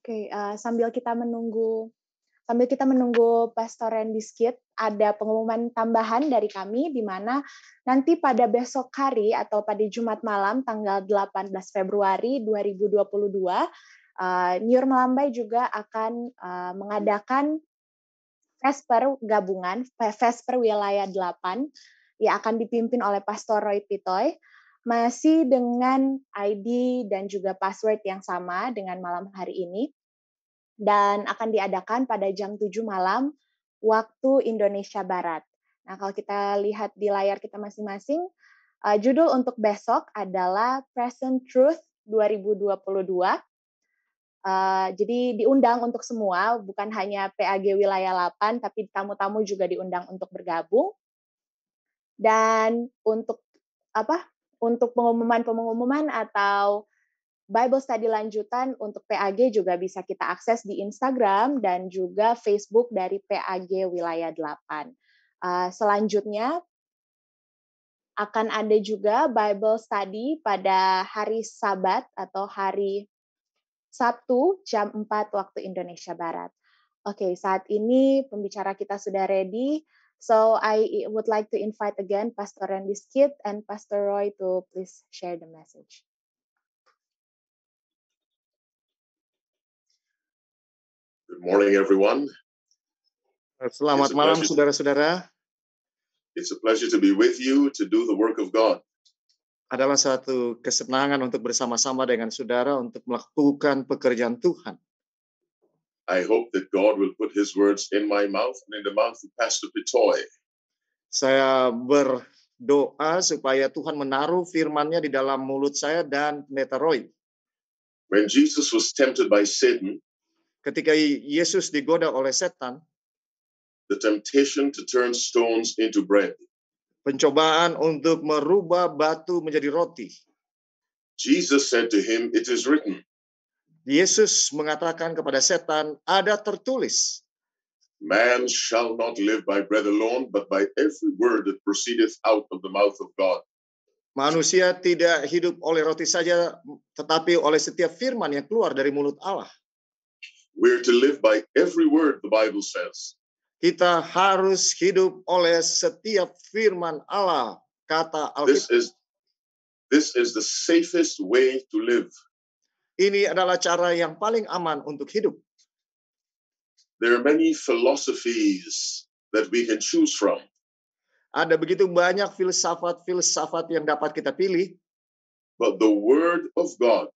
okay, uh, eh, sambil kita menunggu sambil kita menunggu Pastor Randy diskit ada pengumuman tambahan dari kami di mana nanti pada besok hari atau pada Jumat malam tanggal 18 Februari 2022 uh, Niur Melambai juga akan uh, mengadakan Vesper gabungan Vesper wilayah 8 yang akan dipimpin oleh Pastor Roy Pitoy masih dengan ID dan juga password yang sama dengan malam hari ini dan akan diadakan pada jam 7 malam waktu Indonesia Barat. Nah, kalau kita lihat di layar kita masing-masing, uh, judul untuk besok adalah Present Truth 2022. Uh, eh, jadi diundang untuk semua, bukan hanya PAG Wilayah 8, tapi tamu-tamu juga diundang untuk bergabung. Dan untuk apa untuk pengumuman-pengumuman atau Bible study lanjutan untuk PAG juga bisa kita akses di Instagram dan juga Facebook dari PAG Wilayah 8. Uh, ah, selanjutnya akan ada juga Bible study pada hari Sabat atau hari Sabtu jam 4 waktu Indonesia Barat. Oke, okay, saat ini pembicara kita sudah ready. So I would like to invite again Pastor Randy Skid and Pastor Roy to please share the message. Good morning, everyone. Selamat malam, saudara-saudara. It's a pleasure to be with you to do the work of God. Adalah satu kesenangan untuk bersama-sama dengan saudara untuk melakukan pekerjaan Tuhan. I hope that God will put his words in my mouth and in the mouth of Pastor Pitoy. Saya berdoa supaya Tuhan menaruh firman-Nya di dalam mulut saya dan Pendeta Roy. When Jesus was tempted by Satan, ketika Yesus digoda oleh setan, the temptation to turn stones into bread. Pencobaan untuk merubah batu menjadi roti. Jesus said to him, "It is written." Yesus mengatakan kepada setan, ada tertulis. Man shall not live by bread alone, but by every word that proceedeth out of the mouth of God. Manusia tidak hidup oleh roti saja, tetapi oleh setiap firman yang keluar dari mulut Allah. We're to live by every word the Bible says. Kita harus hidup oleh setiap firman Allah, kata Alkitab. This is, this is the safest way to live. Ini adalah cara yang paling aman untuk hidup. There are many philosophies that we can choose from. Ada begitu banyak filsafat-filsafat yang dapat kita pilih. But the word of God.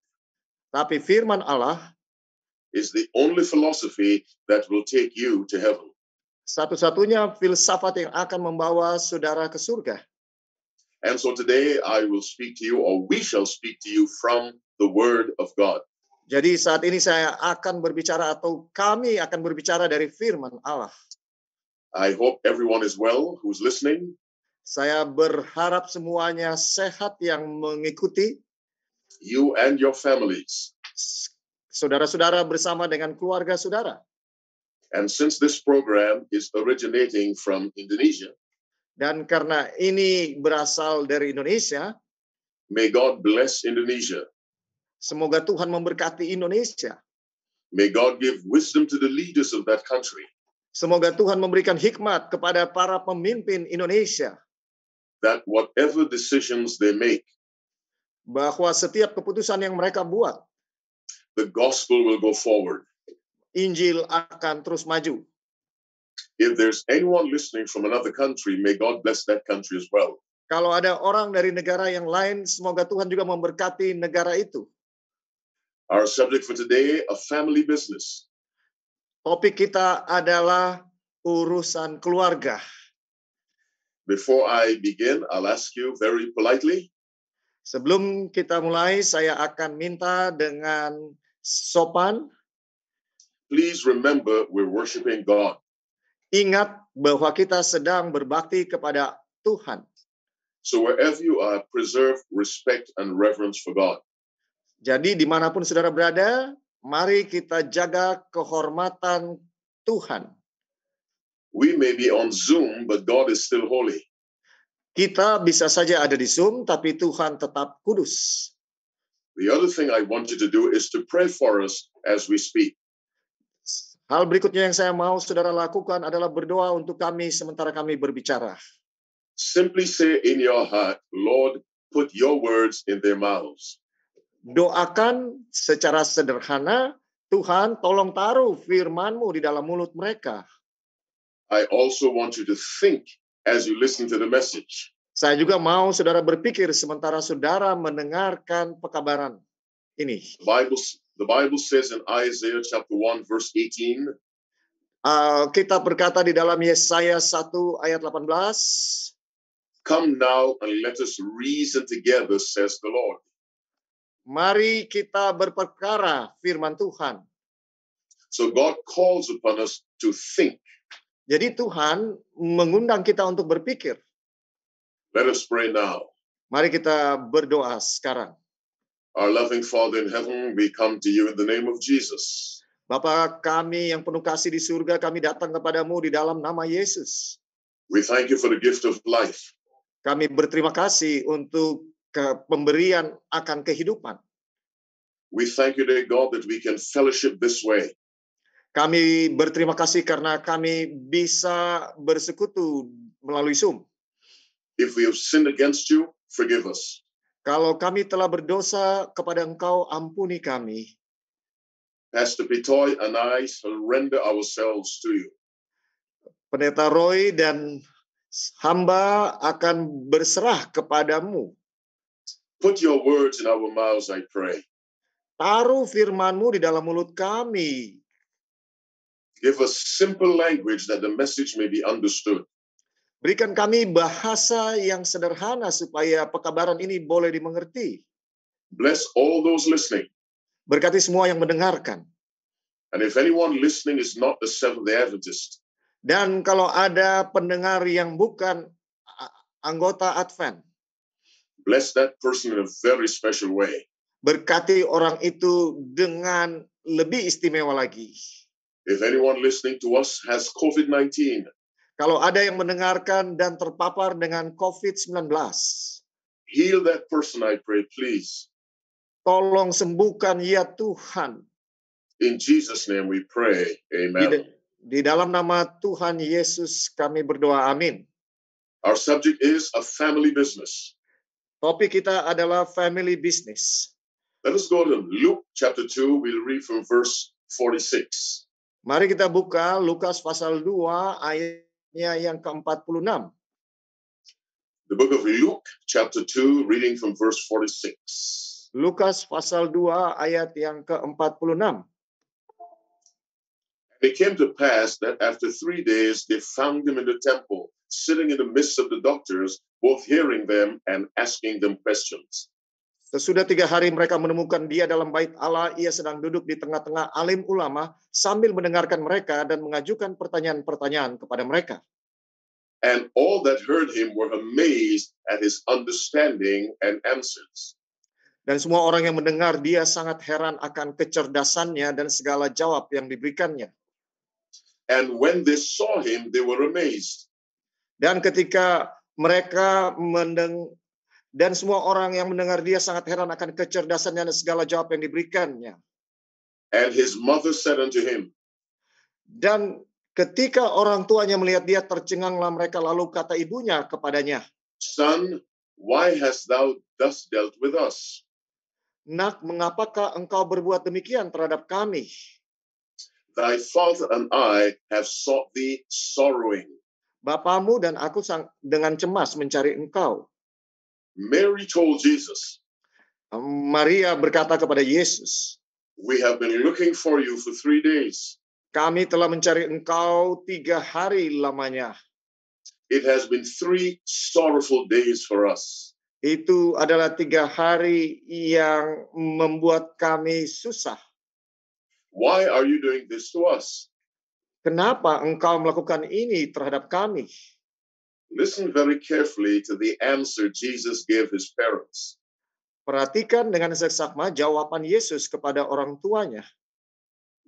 Tapi firman Allah is the only philosophy that will take you to heaven. Satu-satunya filsafat yang akan membawa saudara ke surga. And so today I will speak to you or we shall speak to you from the word of God. Jadi saat ini saya akan berbicara atau kami akan berbicara dari firman Allah. I hope everyone is well who's listening. Saya berharap semuanya sehat yang mengikuti. You and your families. Saudara-saudara bersama dengan keluarga saudara. And since this program is originating from Indonesia. Dan karena ini berasal dari Indonesia. May God bless Indonesia. Semoga Tuhan memberkati Indonesia. May God give wisdom to the leaders of that country. Semoga Tuhan memberikan hikmat kepada para pemimpin Indonesia. That whatever decisions they make, bahwa setiap keputusan yang mereka buat, the gospel will go forward. Injil akan terus maju. If there's anyone listening from another country, may God bless that country as well. Kalau ada orang dari negara yang lain, semoga Tuhan juga memberkati negara itu. Our subject for today, a family business. Topik kita adalah urusan keluarga. Before I begin, I'll ask you very politely. Sebelum kita mulai, saya akan minta dengan sopan. Please remember we're worshiping God. Ingat bahwa kita sedang berbakti kepada Tuhan. So wherever you are, preserve respect and reverence for God. Jadi dimanapun saudara berada, mari kita jaga kehormatan Tuhan. We may be on Zoom, but God is still holy. Kita bisa saja ada di Zoom, tapi Tuhan tetap kudus. The other thing I want you to do is to pray for us as we speak. Hal berikutnya yang saya mau saudara lakukan adalah berdoa untuk kami sementara kami berbicara. Simply say in your heart, Lord, put your words in their mouths doakan secara sederhana, Tuhan tolong taruh firmanmu di dalam mulut mereka. I also want you to think as you listen to the message. Saya juga mau saudara berpikir sementara saudara mendengarkan pekabaran ini. The Bible, the Bible says in Isaiah chapter 1 verse 18. Uh, ah, kita berkata di dalam Yesaya 1 ayat 18. Come now and let us reason together, says the Lord. Mari kita berperkara firman Tuhan. So God calls upon us to think. Jadi Tuhan mengundang kita untuk berpikir. Let us pray now. Mari kita berdoa sekarang. Our loving Father in heaven, we come to you in the name of Jesus. Bapa kami yang penuh kasih di surga, kami datang kepadamu di dalam nama Yesus. We thank you for the gift of life. Kami berterima kasih untuk ke pemberian akan kehidupan. We thank you, dear God, that we can fellowship this way. Kami berterima kasih karena kami bisa bersekutu melalui Zoom. If we have sinned against you, forgive us. Kalau kami telah berdosa kepada Engkau, ampuni kami. Pastor Pitoy and I surrender ourselves to you. Pendeta Roy dan hamba akan berserah kepadamu. Put your words in our mouths, I pray. Taruh firmanmu di dalam mulut kami. Give us simple language that the message may be understood. Berikan kami bahasa yang sederhana supaya pekabaran ini boleh dimengerti. Bless all those listening. Berkati semua yang mendengarkan. And if anyone listening is not a Seventh-day Adventist. Dan kalau ada pendengar yang bukan anggota Advent. Bless that person in a very special way. Berkati orang itu dengan lebih istimewa lagi. If anyone listening to us has COVID-19, kalau ada yang mendengarkan dan terpapar dengan COVID-19, heal that person I pray please. Tolong sembuhkan ya Tuhan. In Jesus name we pray. Amen. Di, di dalam nama Tuhan Yesus kami berdoa. Amin. Our subject is a family business. Topik kita adalah family business. Let us go to Luke chapter 2, we'll read from verse 46. Mari kita buka Lukas pasal 2 ayatnya yang ke-46. The book of Luke chapter 2 reading from verse 46. Lukas pasal 2 ayat yang ke-46. It came to pass that after three days they found him in the temple sitting in the midst of the doctors, both hearing them and asking them questions. Sesudah tiga hari mereka menemukan dia dalam bait Allah, ia sedang duduk di tengah-tengah alim ulama sambil mendengarkan mereka dan mengajukan pertanyaan-pertanyaan kepada mereka. And all that heard him were amazed at his understanding and answers. Dan semua orang yang mendengar dia sangat heran akan kecerdasannya dan segala jawab yang diberikannya. And when they saw him, they were amazed. Dan ketika mereka mendeng dan semua orang yang mendengar dia sangat heran akan kecerdasannya dan segala jawab yang diberikannya. And his mother said unto him. Dan ketika orang tuanya melihat dia tercenganglah mereka lalu kata ibunya kepadanya. Son, why hast thou thus dealt with us? Nak, mengapakah engkau berbuat demikian terhadap kami? Thy father and I have sought thee sorrowing. Bapamu dan aku sang, dengan cemas mencari engkau. Mary told Jesus. Maria berkata kepada Yesus. We have been looking for you for three days. Kami telah mencari engkau tiga hari lamanya. It has been three sorrowful days for us. Itu adalah tiga hari yang membuat kami susah. Why are you doing this to us? Kenapa engkau melakukan ini terhadap kami? Listen very carefully to the answer Jesus gave his parents. Perhatikan dengan seksama jawaban Yesus kepada orang tuanya.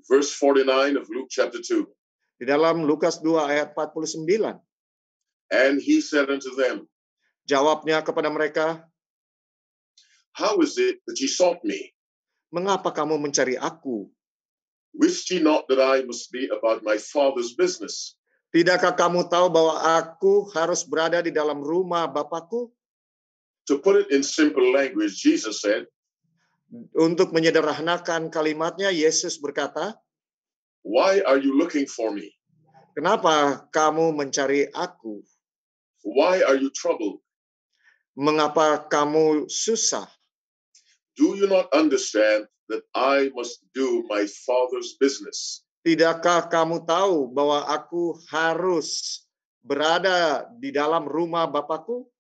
Verse 49 of Luke chapter 2. Di dalam Lukas 2 ayat 49. And he said unto them. Jawabnya kepada mereka. How is it that you sought me? Mengapa kamu mencari aku? Wist ye not that I must be about my father's business? Tidakkah kamu tahu bahwa aku harus berada di dalam rumah Bapakku? To put it in simple language, Jesus said, untuk menyederhanakan kalimatnya, Yesus berkata, Why are you looking for me? Kenapa kamu mencari aku? Why are you troubled? Mengapa kamu susah? Do you not understand that I must do my father's business. Tidakkah kamu tahu bahwa aku harus berada di dalam rumah Bapakku?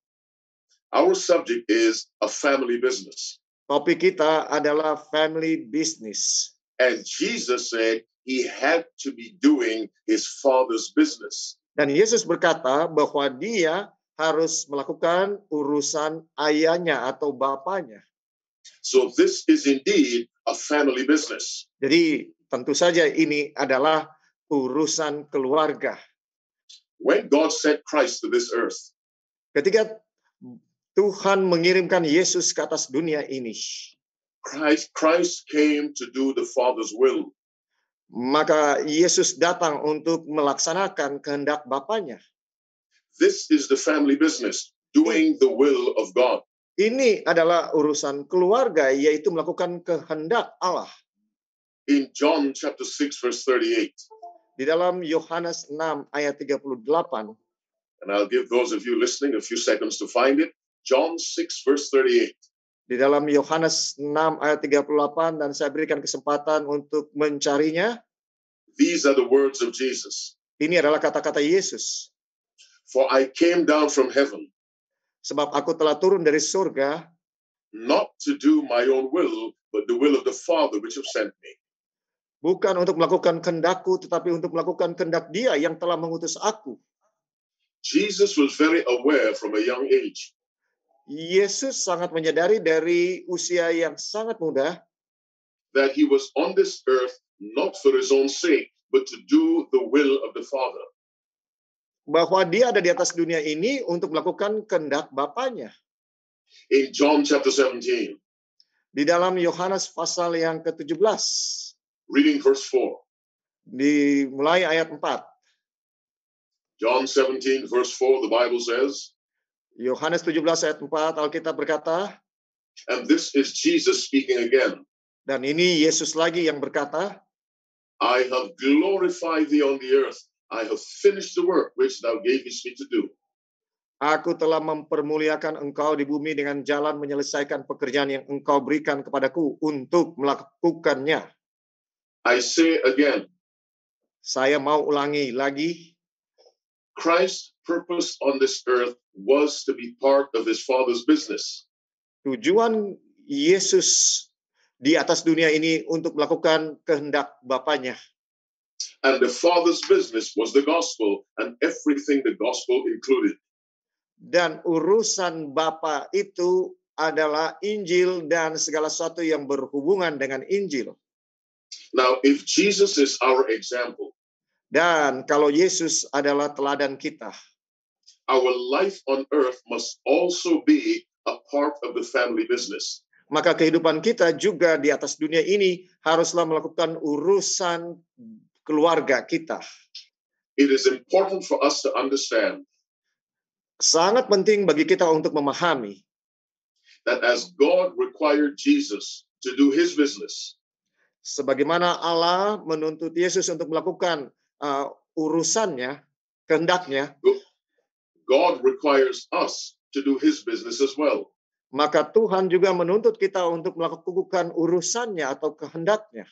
Our subject is a family business. Topik kita adalah family business. And Jesus said he had to be doing his father's business. Dan Yesus berkata bahwa dia harus melakukan urusan ayahnya atau bapaknya. So this is indeed a family business. Jadi tentu saja ini adalah urusan keluarga. When God sent Christ to this earth. Ketika Tuhan mengirimkan Yesus ke atas dunia ini. Christ, Christ came to do the Father's will. Maka Yesus datang untuk melaksanakan kehendak Bapaknya. This is the family business, doing the will of God. Ini adalah urusan keluarga yaitu melakukan kehendak Allah. In John chapter 6 verse 38. Di dalam Yohanes 6 ayat 38. And I'll give those of you listening a few seconds to find it. John 6 verse 38. Di dalam Yohanes 6 ayat 38 dan saya berikan kesempatan untuk mencarinya. These are the words of Jesus. Ini adalah kata-kata Yesus. For I came down from heaven sebab aku telah turun dari surga not to do my own will but the will of the father which have sent me bukan untuk melakukan kehendakku tetapi untuk melakukan kehendak dia yang telah mengutus aku Jesus was very aware from a young age Yesus sangat menyadari dari usia yang sangat muda that he was on this earth not for his own sake but to do the will of the father bahwa dia ada di atas dunia ini untuk melakukan kehendak Bapaknya. In John chapter 17. Di dalam Yohanes pasal yang ke-17. Reading verse 4. Dimulai ayat 4. John 17 verse 4 the Bible says. Yohanes 17 ayat 4 Alkitab berkata. And this is Jesus speaking again. Dan ini Yesus lagi yang berkata. I have glorified thee on the earth I have finished the work which thou gavest me to do. Aku telah mempermuliakan engkau di bumi dengan jalan menyelesaikan pekerjaan yang engkau berikan kepadaku untuk melakukannya. I say again. Saya mau ulangi lagi. Christ's purpose on this earth was to be part of his father's business. Tujuan Yesus di atas dunia ini untuk melakukan kehendak Bapaknya. And the Father's business was the gospel and everything the gospel included. Dan urusan Bapa itu adalah Injil dan segala sesuatu yang berhubungan dengan Injil. Now, if Jesus is our example, dan kalau Yesus adalah teladan kita, our life on earth must also be a part of the family business. Maka kehidupan kita juga di atas dunia ini haruslah melakukan urusan keluarga kita. It is important for us to understand. Sangat penting bagi kita untuk memahami that as God required Jesus to do his business. Sebagaimana Allah menuntut Yesus untuk melakukan uh, urusannya, kehendaknya. God requires us to do his business as well. Maka Tuhan juga menuntut kita untuk melakukan urusannya atau kehendaknya.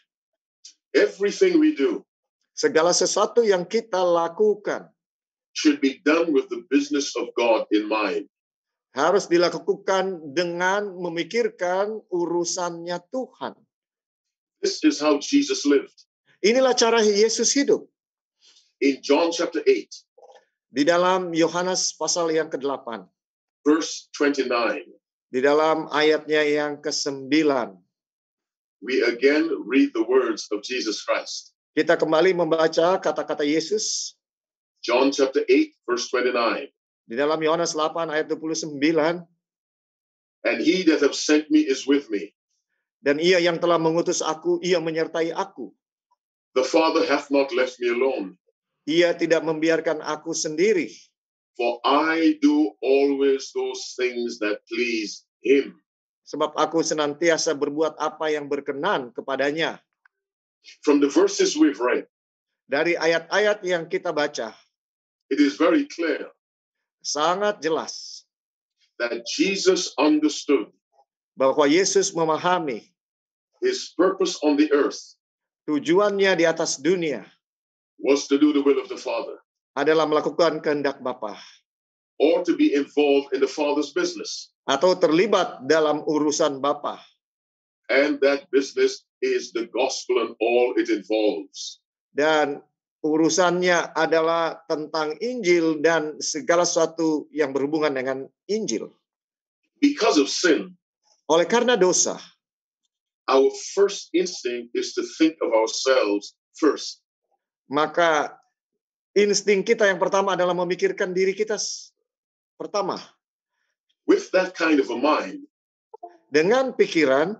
Everything we do Segala sesuatu yang kita lakukan should be done with the business of God in mind. Harus dilakukan dengan memikirkan urusannya Tuhan. This is how Jesus lived. Inilah cara Yesus hidup. In John chapter 8. Di dalam Yohanes pasal yang ke-8. Verse 29. Di dalam ayatnya yang ke-9. We again read the words of Jesus Christ kita kembali membaca kata-kata Yesus. John chapter 8 verse 29. Di dalam Yohanes 8 ayat 29. And he that have sent me is with me. Dan ia yang telah mengutus aku, ia menyertai aku. The Father hath not left me alone. Ia tidak membiarkan aku sendiri. For I do always those things that please him. Sebab aku senantiasa berbuat apa yang berkenan kepadanya from the verses we've read. Dari ayat-ayat yang kita baca. It is very clear. Sangat jelas. That Jesus understood. Bahwa Yesus memahami. His purpose on the earth. Tujuannya di atas dunia. Was to do the will of the Father. Adalah melakukan kehendak Bapa. Or to be involved in the Father's business. Atau terlibat dalam urusan Bapa. And that business is the gospel and all it involves. Dan urusannya adalah tentang Injil dan segala sesuatu yang berhubungan dengan Injil. Because of sin. Oleh karena dosa. Our first instinct is to think of ourselves first. Maka insting kita yang pertama adalah memikirkan diri kita pertama. With that kind of a mind. Dengan pikiran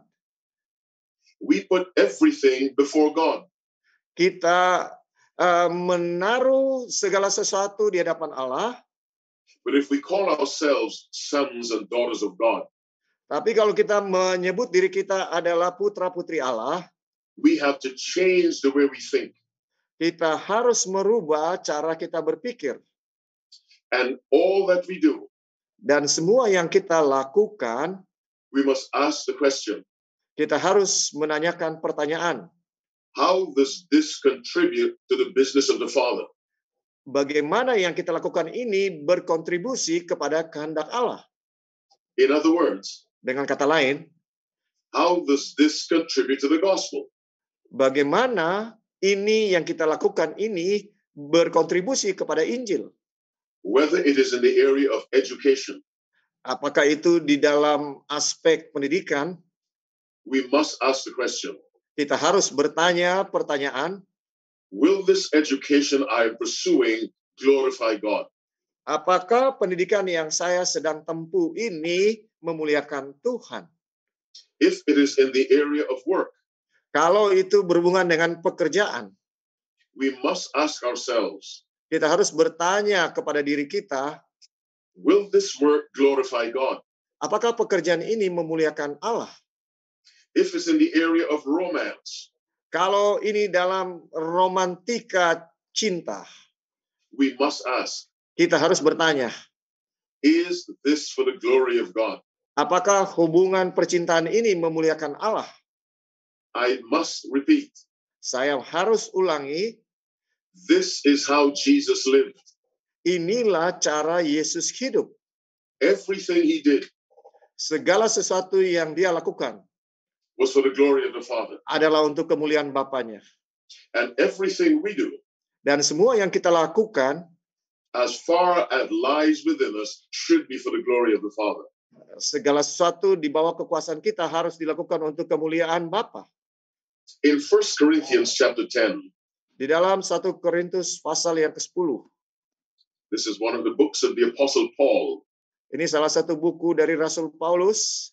we put everything before God. Kita uh, menaruh segala sesuatu di hadapan Allah. But if we call ourselves sons and daughters of God, tapi kalau kita menyebut diri kita adalah putra putri Allah, we have to change the way we think. Kita harus merubah cara kita berpikir. And all that we do, dan semua yang kita lakukan, we must ask the question. Kita harus menanyakan pertanyaan. How does this contribute to the business of the Father? Bagaimana yang kita lakukan ini berkontribusi kepada kehendak Allah? In other words, dengan kata lain, how does this contribute to the gospel? Bagaimana ini yang kita lakukan ini berkontribusi kepada Injil? Whether it is in the area of education, apakah itu di dalam aspek pendidikan? we must ask the question. Kita harus bertanya pertanyaan. Will this education I am pursuing glorify God? Apakah pendidikan yang saya sedang tempuh ini memuliakan Tuhan? If it is in the area of work. Kalau itu berhubungan dengan pekerjaan. We must ask ourselves. Kita harus bertanya kepada diri kita. Will this work glorify God? Apakah pekerjaan ini memuliakan Allah? If it's in the area of romance. Kalau ini dalam romantika cinta. We must ask. Kita harus bertanya. Is this for the glory of God? Apakah hubungan percintaan ini memuliakan Allah? I must repeat. Saya harus ulangi. This is how Jesus lived. Inilah cara Yesus hidup. Everything he did. Segala sesuatu yang dia lakukan was for the glory of the Father. Adalah untuk kemuliaan Bapanya. And everything we do. Dan semua yang kita lakukan as far as lies within us should be for the glory of the Father. Segala sesuatu di bawah kekuasaan kita harus dilakukan untuk kemuliaan Bapa. In 1 Corinthians chapter 10. Di dalam 1 Korintus pasal yang ke-10. This is one of the books of the Apostle Paul. Ini salah satu buku dari Rasul Paulus.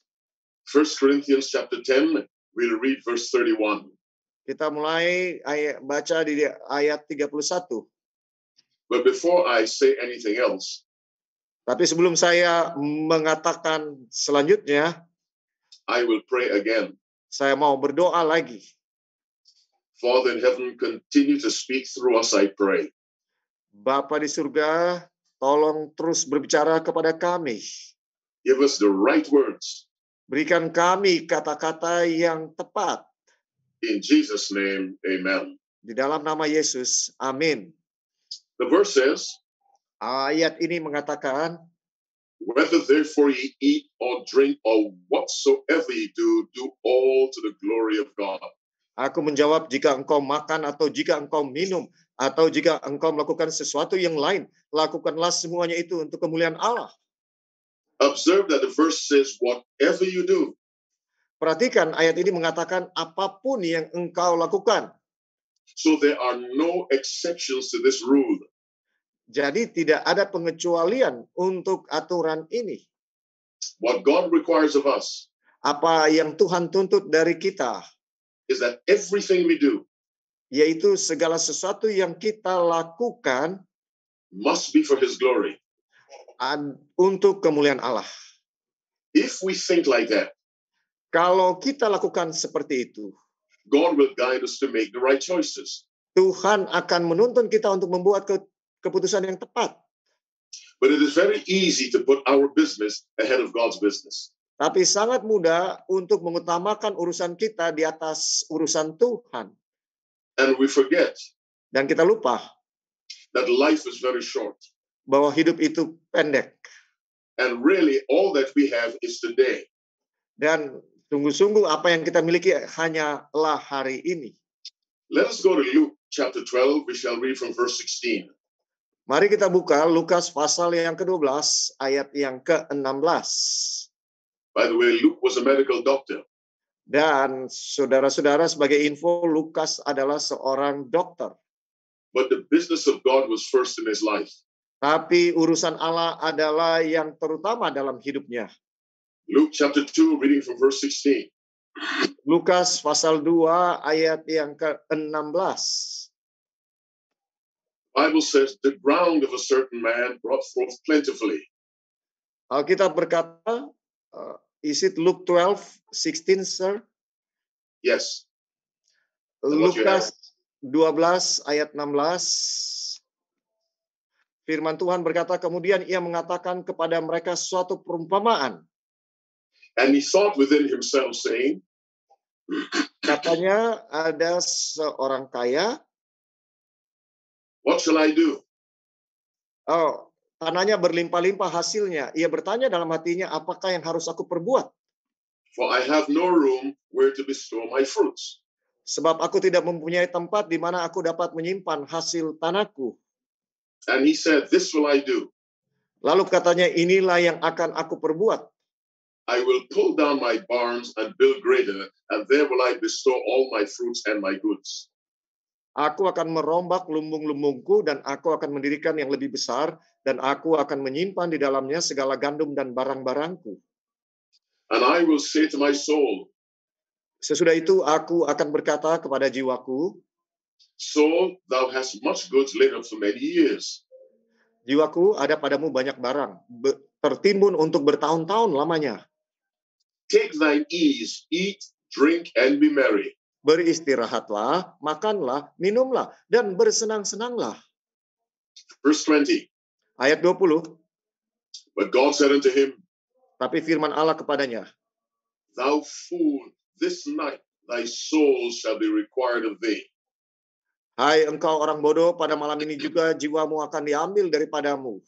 First Corinthians chapter 10, we'll read verse 31. Kita mulai ayat, baca di ayat 31. But before I say anything else, tapi sebelum saya mengatakan selanjutnya, I will pray again. Saya mau berdoa lagi. Father in heaven, continue to speak through us, I pray. Bapa di surga, tolong terus berbicara kepada kami. Give us the right words. Berikan kami kata-kata yang tepat. In Jesus name, amen. Di dalam nama Yesus, amin. The verse says, ayat ini mengatakan, Whether therefore ye eat or drink or whatsoever ye do, do all to the glory of God. Aku menjawab, jika engkau makan atau jika engkau minum atau jika engkau melakukan sesuatu yang lain, lakukanlah semuanya itu untuk kemuliaan Allah. Observe that the verse says, whatever you do. Perhatikan ayat ini mengatakan apapun yang engkau lakukan. So there are no exceptions to this rule. Jadi tidak ada pengecualian untuk aturan ini. What God requires of us. Apa yang Tuhan tuntut dari kita. Is that everything we do. Yaitu segala sesuatu yang kita lakukan. Must be for His glory untuk kemuliaan Allah. If we think like that, kalau kita lakukan seperti itu, God will guide us to make the right choices. Tuhan akan menuntun kita untuk membuat ke, keputusan yang tepat. But it is very easy to put our business ahead of God's business. Tapi sangat mudah untuk mengutamakan urusan kita di atas urusan Tuhan. And we forget. Dan kita lupa. That life is very short bahwa hidup itu pendek. And really all that we have is today. Dan sungguh-sungguh apa yang kita miliki hanyalah hari ini. Let us go to Luke chapter 12. We shall read from verse 16. Mari kita buka Lukas pasal yang ke-12 ayat yang ke-16. By the way, Luke was a medical doctor. Dan saudara-saudara sebagai info, Lukas adalah seorang dokter. But the business of God was first in his life. Tapi urusan Allah adalah yang terutama dalam hidupnya. Luke chapter 2 reading from verse 16. Lukas pasal 2 ayat yang ke-16. Bible says the ground of a certain man brought forth plentifully. Alkitab berkata, uh, is it Luke 12, 16, sir? Yes. Lukas 12 ayat 16. Firman Tuhan berkata, kemudian ia mengatakan kepada mereka suatu perumpamaan. And he thought within himself saying, Katanya ada seorang kaya. What shall I do? Oh, tanahnya berlimpah-limpah hasilnya. Ia bertanya dalam hatinya, apakah yang harus aku perbuat? For I have no room where to bestow my fruits. Sebab aku tidak mempunyai tempat di mana aku dapat menyimpan hasil tanahku. And he said, This will I do. Lalu katanya, inilah yang akan aku perbuat. I will pull down my barns and build greater, and there will I bestow all my fruits and my goods. Aku akan merombak lumbung-lumbungku dan aku akan mendirikan yang lebih besar dan aku akan menyimpan di dalamnya segala gandum dan barang-barangku. And I will say to my soul. Sesudah itu aku akan berkata kepada jiwaku. So thou hast much goods laid up for many years. Jiwaku, ada padamu banyak barang, tertimbun untuk bertahun-tahun lamanya. Take thine ease, eat, drink, and be merry. Beristirahatlah, makanlah, minumlah, dan bersenang-senanglah. Verse 20. Ayat 20. But God said unto him, Tapi firman Allah kepadanya, Thou fool, this night thy soul shall be required of thee. Hai engkau orang bodoh, pada malam ini juga jiwamu akan diambil daripadamu.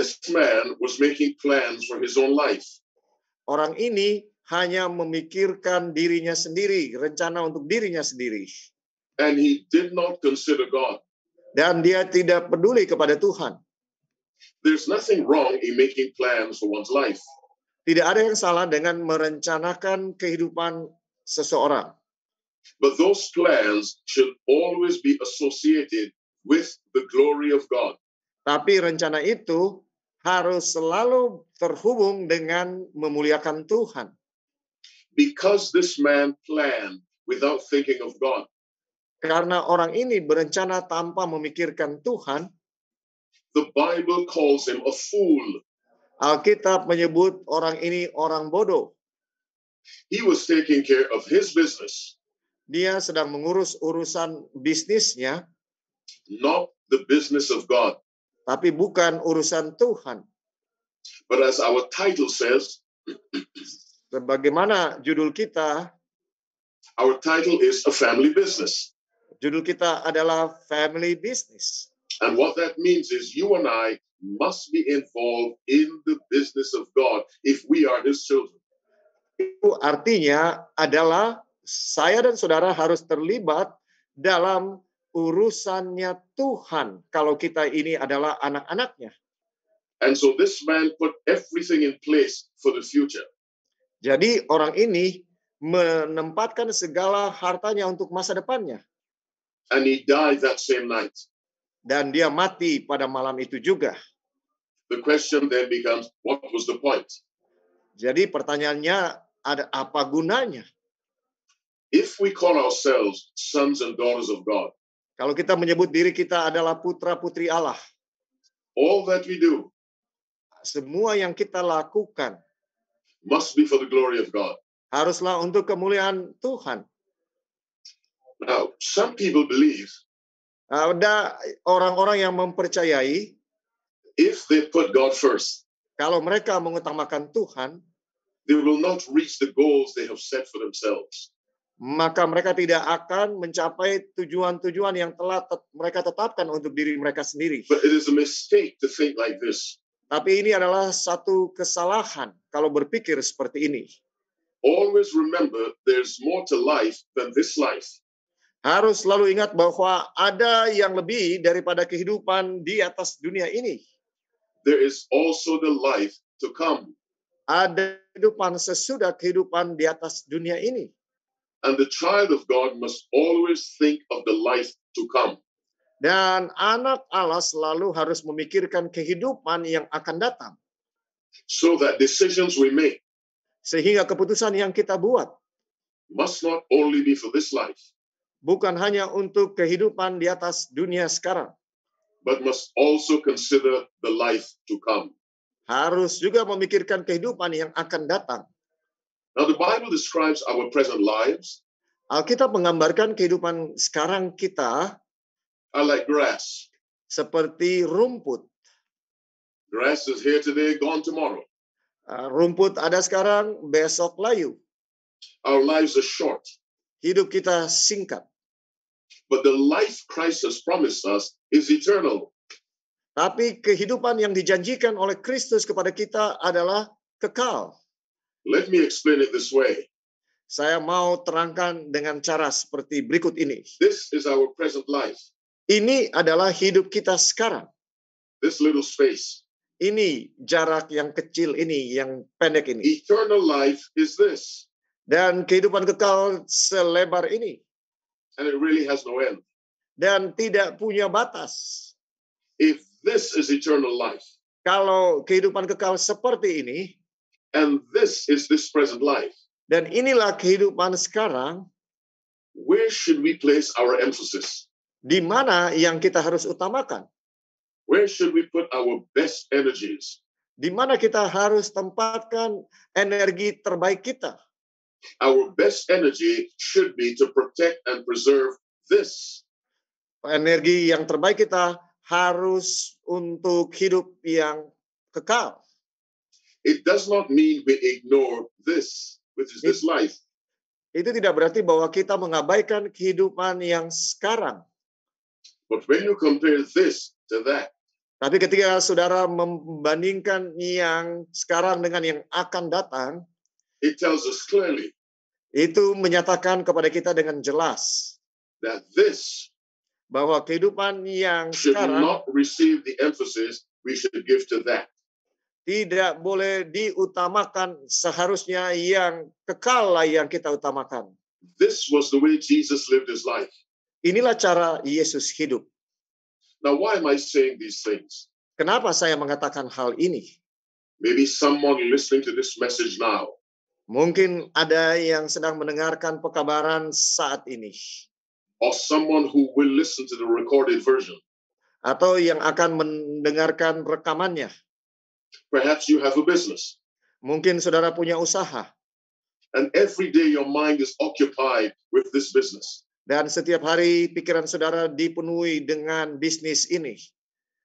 This man was making plans for his own life. Orang ini hanya memikirkan dirinya sendiri, rencana untuk dirinya sendiri. And he did not consider God. Dan dia tidak peduli kepada Tuhan. There's nothing wrong in making plans for one's life. Tidak ada yang salah dengan merencanakan kehidupan seseorang. But those plans should always be associated with the glory of God. Tapi rencana itu harus selalu terhubung dengan memuliakan Tuhan. Because this man planned without thinking of God. Karena orang ini berencana tanpa memikirkan Tuhan. The Bible calls him a fool. Alkitab menyebut orang ini orang bodoh. He was taking care of his business. Dia sedang mengurus urusan bisnisnya. Not the business of God. Tapi bukan urusan Tuhan. But as our title says, bagaimana judul kita, our title is a family business. Judul kita adalah family business. And what that means is you and I must be involved in the business of God if we are his children. Itu artinya adalah saya dan saudara harus terlibat dalam urusannya Tuhan kalau kita ini adalah anak-anaknya. And so this man put everything in place for the future. Jadi orang ini menempatkan segala hartanya untuk masa depannya. And he died that same night. Dan dia mati pada malam itu juga. The question then becomes what was the point? Jadi pertanyaannya ada apa gunanya? If we call ourselves sons and daughters of God, kalau kita menyebut diri kita adalah putra-putri Allah, all that we do, semua yang kita lakukan must be for the glory of God. Haruslah untuk kemuliaan Tuhan. Now, some people believe ada orang-orang yang mempercayai if they put God first. Kalau mereka mengutamakan Tuhan, they will not reach the goals they have set for themselves maka mereka tidak akan mencapai tujuan-tujuan yang telah te mereka tetapkan untuk diri mereka sendiri. like Tapi ini adalah satu kesalahan kalau berpikir seperti ini. remember more to life than this life. Harus selalu ingat bahwa ada yang lebih daripada kehidupan di atas dunia ini. There is also the life to come. Ada kehidupan sesudah kehidupan di atas dunia ini. And the child of God must always think of the life to come. Dan anak Allah selalu harus memikirkan kehidupan yang akan datang. So that decisions we make sehingga keputusan yang kita buat must not only be for this life. Bukan hanya untuk kehidupan di atas dunia sekarang. But must also consider the life to come. Harus juga memikirkan kehidupan yang akan datang. Now the Bible describes our present lives. Alkitab menggambarkan kehidupan sekarang kita are like grass. Seperti rumput. Grass is here today, gone tomorrow. Ah, rumput ada sekarang, besok layu. Our lives are short. Hidup kita singkat. But the life Christ has promised us is eternal. Tapi kehidupan yang dijanjikan oleh Kristus kepada kita adalah kekal. Let me explain it this way. Saya mau terangkan dengan cara seperti berikut ini. This is our present life. Ini adalah hidup kita sekarang. This little space. Ini jarak yang kecil ini, yang pendek ini. Eternal life is this. Dan kehidupan kekal selebar ini. And it really has no end. Dan tidak punya batas. If this is eternal life. Kalau kehidupan kekal seperti ini. And this is this present life. Dan inilah kehidupan sekarang. Where should we place our emphasis? Di mana yang kita harus utamakan? Where should we put our best energies? Di mana kita harus tempatkan energi terbaik kita? Our best energy should be to protect and preserve this. Energi yang terbaik kita harus untuk hidup yang kekal. It does not mean we ignore this, which is this life. Itu tidak berarti bahwa kita mengabaikan kehidupan yang sekarang. But when you compare this to that, tapi ketika saudara membandingkan yang sekarang dengan yang akan datang, it tells us clearly, itu menyatakan kepada kita dengan jelas that this bahwa kehidupan yang sekarang not receive the emphasis we should give to that tidak boleh diutamakan seharusnya yang kekal lah yang kita utamakan. This was the way Jesus lived his life. Inilah cara Yesus hidup. Now why am I saying these things? Kenapa saya mengatakan hal ini? Maybe someone listening to this message now. Mungkin ada yang sedang mendengarkan pekabaran saat ini. Or someone who will listen to the recorded version. Atau yang akan mendengarkan rekamannya. Perhaps you have a business. Mungkin saudara punya usaha. And every day your mind is occupied with this business. Dan setiap hari pikiran saudara dipenuhi dengan bisnis ini.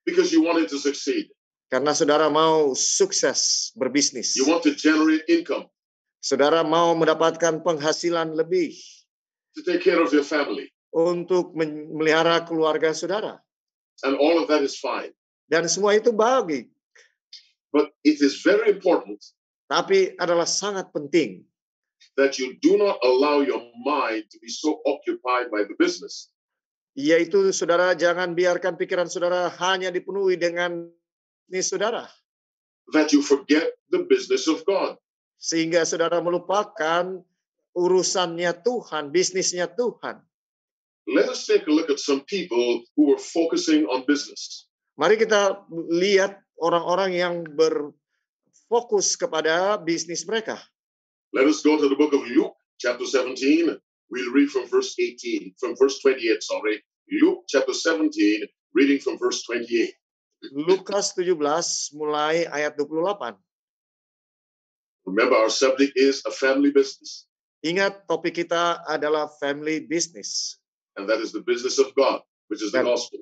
Because you want it to succeed. Karena saudara mau sukses berbisnis. You want to generate income. Saudara mau mendapatkan penghasilan lebih. To take care of your family. Untuk memelihara keluarga saudara. And all of that is fine. Dan semua itu baik, But it is very important tapi adalah sangat penting that you do not allow your mind to be so occupied by the business. Yaitu saudara jangan biarkan pikiran saudara hanya dipenuhi dengan ini saudara. That you forget the business of God. Sehingga saudara melupakan urusannya Tuhan, bisnisnya Tuhan. Let us take a look at some people who were focusing on business. Mari kita lihat orang-orang yang berfokus kepada bisnis mereka. Let us go to the book of Luke chapter 17. We'll read from verse 18, from verse 28, sorry. Luke chapter 17, reading from verse 28. Lukas 17 mulai ayat 28. Remember our subject is a family business. Ingat topik kita adalah family business. And that is the business of God, which is the gospel.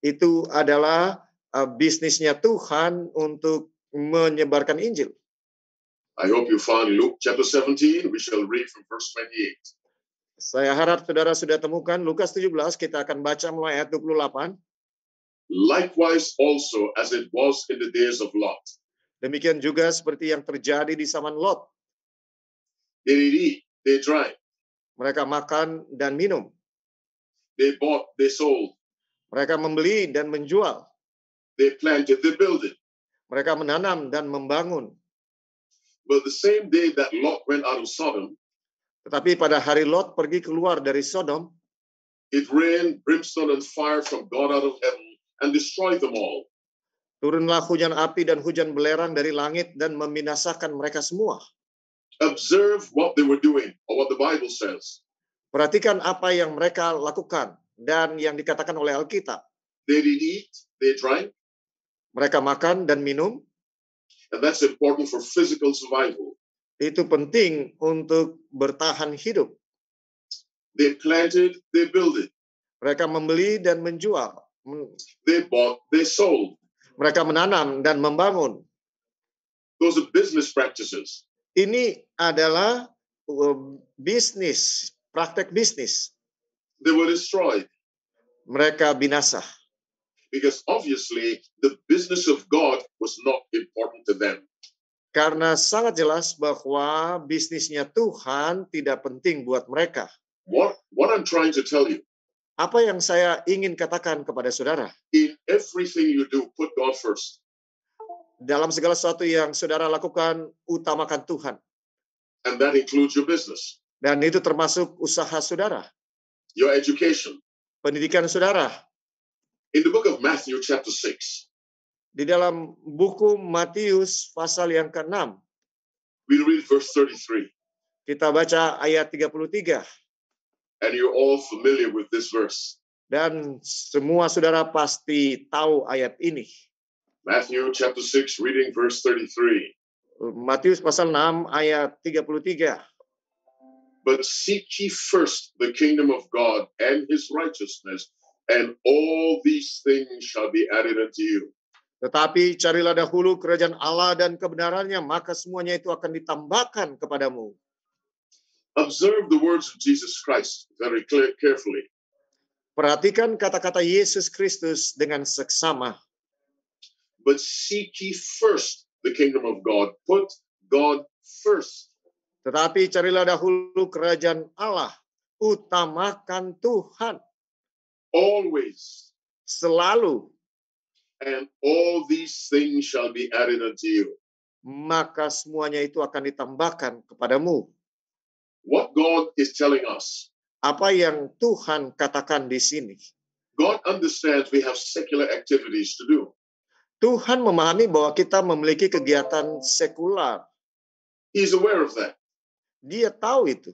Itu adalah Uh, bisnisnya Tuhan untuk menyebarkan Injil. I hope you found Luke chapter 17. We shall read from verse 28. Saya harap saudara sudah temukan Lukas 17, kita akan baca mulai ayat 28. Likewise also as it was in the days of Lot. Demikian juga seperti yang terjadi di zaman Lot. They eat, they drive. Mereka makan dan minum. They bought, they sold. Mereka membeli dan menjual. They planted the building. Mereka menanam dan membangun. But the same day that Lot went out of Sodom, tetapi pada hari Lot pergi keluar dari Sodom, it rained brimstone and fire from God out of heaven and destroyed them all. Turunlah hujan api dan hujan belerang dari langit dan membinasakan mereka semua. Observe what they were doing or what the Bible says. Perhatikan apa yang mereka lakukan dan yang dikatakan oleh Alkitab. They did eat, they drank. Mereka makan dan minum. And that's important for physical survival. Itu penting untuk bertahan hidup. They planted, they built it. Mereka membeli dan menjual. Hmm. They bought, they sold. Mereka menanam dan membangun. Those are business practices. Ini adalah uh, bisnis, praktek bisnis. They were destroyed. Mereka binasa because obviously the business of God was not important to them. Karena sangat jelas bahwa bisnisnya Tuhan tidak penting buat mereka. What, what I'm trying to tell you. Apa yang saya ingin katakan kepada saudara? In everything you do, put God first. Dalam segala sesuatu yang saudara lakukan, utamakan Tuhan. And that includes your business. Dan itu termasuk usaha saudara. Your education. Pendidikan saudara. In the book of Matthew chapter 6. Di dalam buku Matius pasal yang ke-6. We read verse 33. Kita baca ayat 33. And you're all familiar with this verse. Dan semua saudara pasti tahu ayat ini. Matthew chapter 6 reading verse 33. Matius pasal 6 ayat 33. But seek ye first the kingdom of God and his righteousness and all these things shall be added unto you. Tetapi carilah dahulu kerajaan Allah dan kebenarannya, maka semuanya itu akan ditambahkan kepadamu. Observe the words of Jesus Christ very clear, carefully. Perhatikan kata-kata Yesus Kristus dengan seksama. But seek ye first the kingdom of God. Put God first. Tetapi carilah dahulu kerajaan Allah. Utamakan Tuhan always. Selalu. And all these things shall be added unto you. Maka semuanya itu akan ditambahkan kepadamu. What God is telling us. Apa yang Tuhan katakan di sini. God understands we have secular activities to do. Tuhan memahami bahwa kita memiliki kegiatan sekular. is aware of that. Dia tahu itu.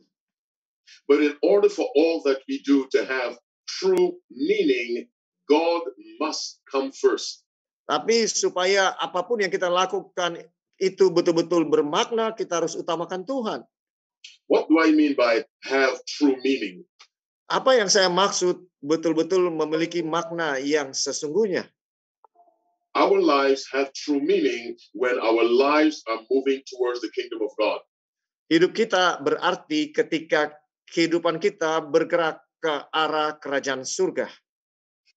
But in order for all that we do to have true meaning, God must come first. Tapi supaya apapun yang kita lakukan itu betul-betul bermakna, kita harus utamakan Tuhan. What do I mean by have true meaning? Apa yang saya maksud betul-betul memiliki makna yang sesungguhnya? Our lives have true meaning when our lives are moving towards the kingdom of God. Hidup kita berarti ketika kehidupan kita bergerak ke arah kerajaan surga.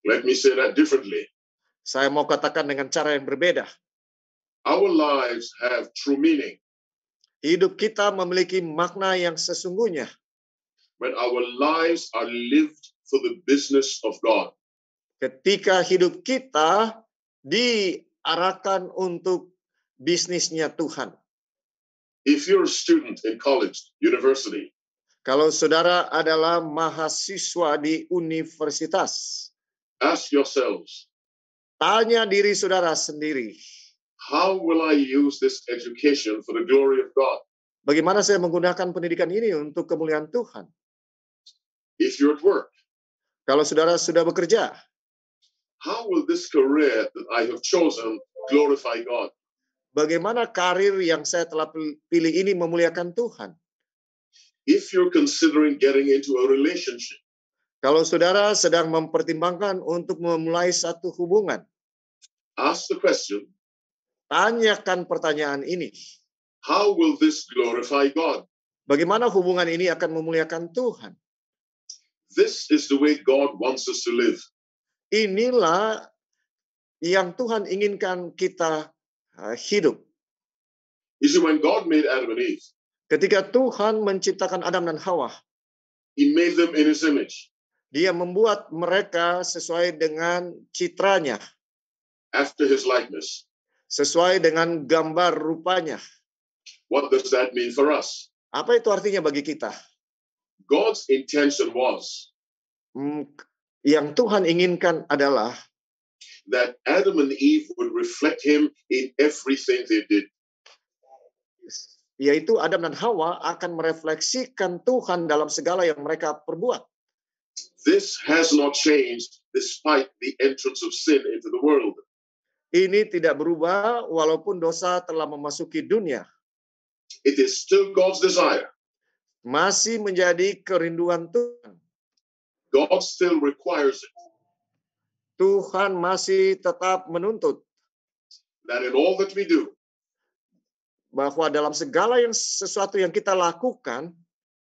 Let me say that differently. Saya mau katakan dengan cara yang berbeda. Our lives have true meaning. Hidup kita memiliki makna yang sesungguhnya. When our lives are lived for the business of God. Ketika hidup kita diarahkan untuk bisnisnya Tuhan. If you're a student in college, university. Kalau saudara adalah mahasiswa di universitas, ask yourselves, tanya diri saudara sendiri, how will I use this education for the glory of God? Bagaimana saya menggunakan pendidikan ini untuk kemuliaan Tuhan? If you're at work, kalau saudara sudah bekerja, how will this career that I have chosen glorify God? Bagaimana karir yang saya telah pilih ini memuliakan Tuhan? if you're considering getting into a relationship. Kalau saudara sedang mempertimbangkan untuk memulai satu hubungan, ask the question. Tanyakan pertanyaan ini. How will this glorify God? Bagaimana hubungan ini akan memuliakan Tuhan? This is the way God wants us to live. Inilah yang Tuhan inginkan kita eh, hidup. You see, when God made Adam and Eve, Ketika Tuhan menciptakan Adam dan Hawa, He made them in His image. Dia membuat mereka sesuai dengan citranya. After His likeness. Sesuai dengan gambar rupanya. What does that mean for us? Apa itu artinya bagi kita? God's intention was. Hmm, yang Tuhan inginkan adalah that Adam and Eve would reflect Him in everything they did yaitu Adam dan Hawa akan merefleksikan Tuhan dalam segala yang mereka perbuat. This has not changed despite the entrance of sin into the world. Ini tidak berubah walaupun dosa telah memasuki dunia. It is still God's desire. Masih menjadi kerinduan Tuhan. God still requires it. Tuhan masih tetap menuntut. That in all that we do, bahwa dalam segala yang sesuatu yang kita lakukan,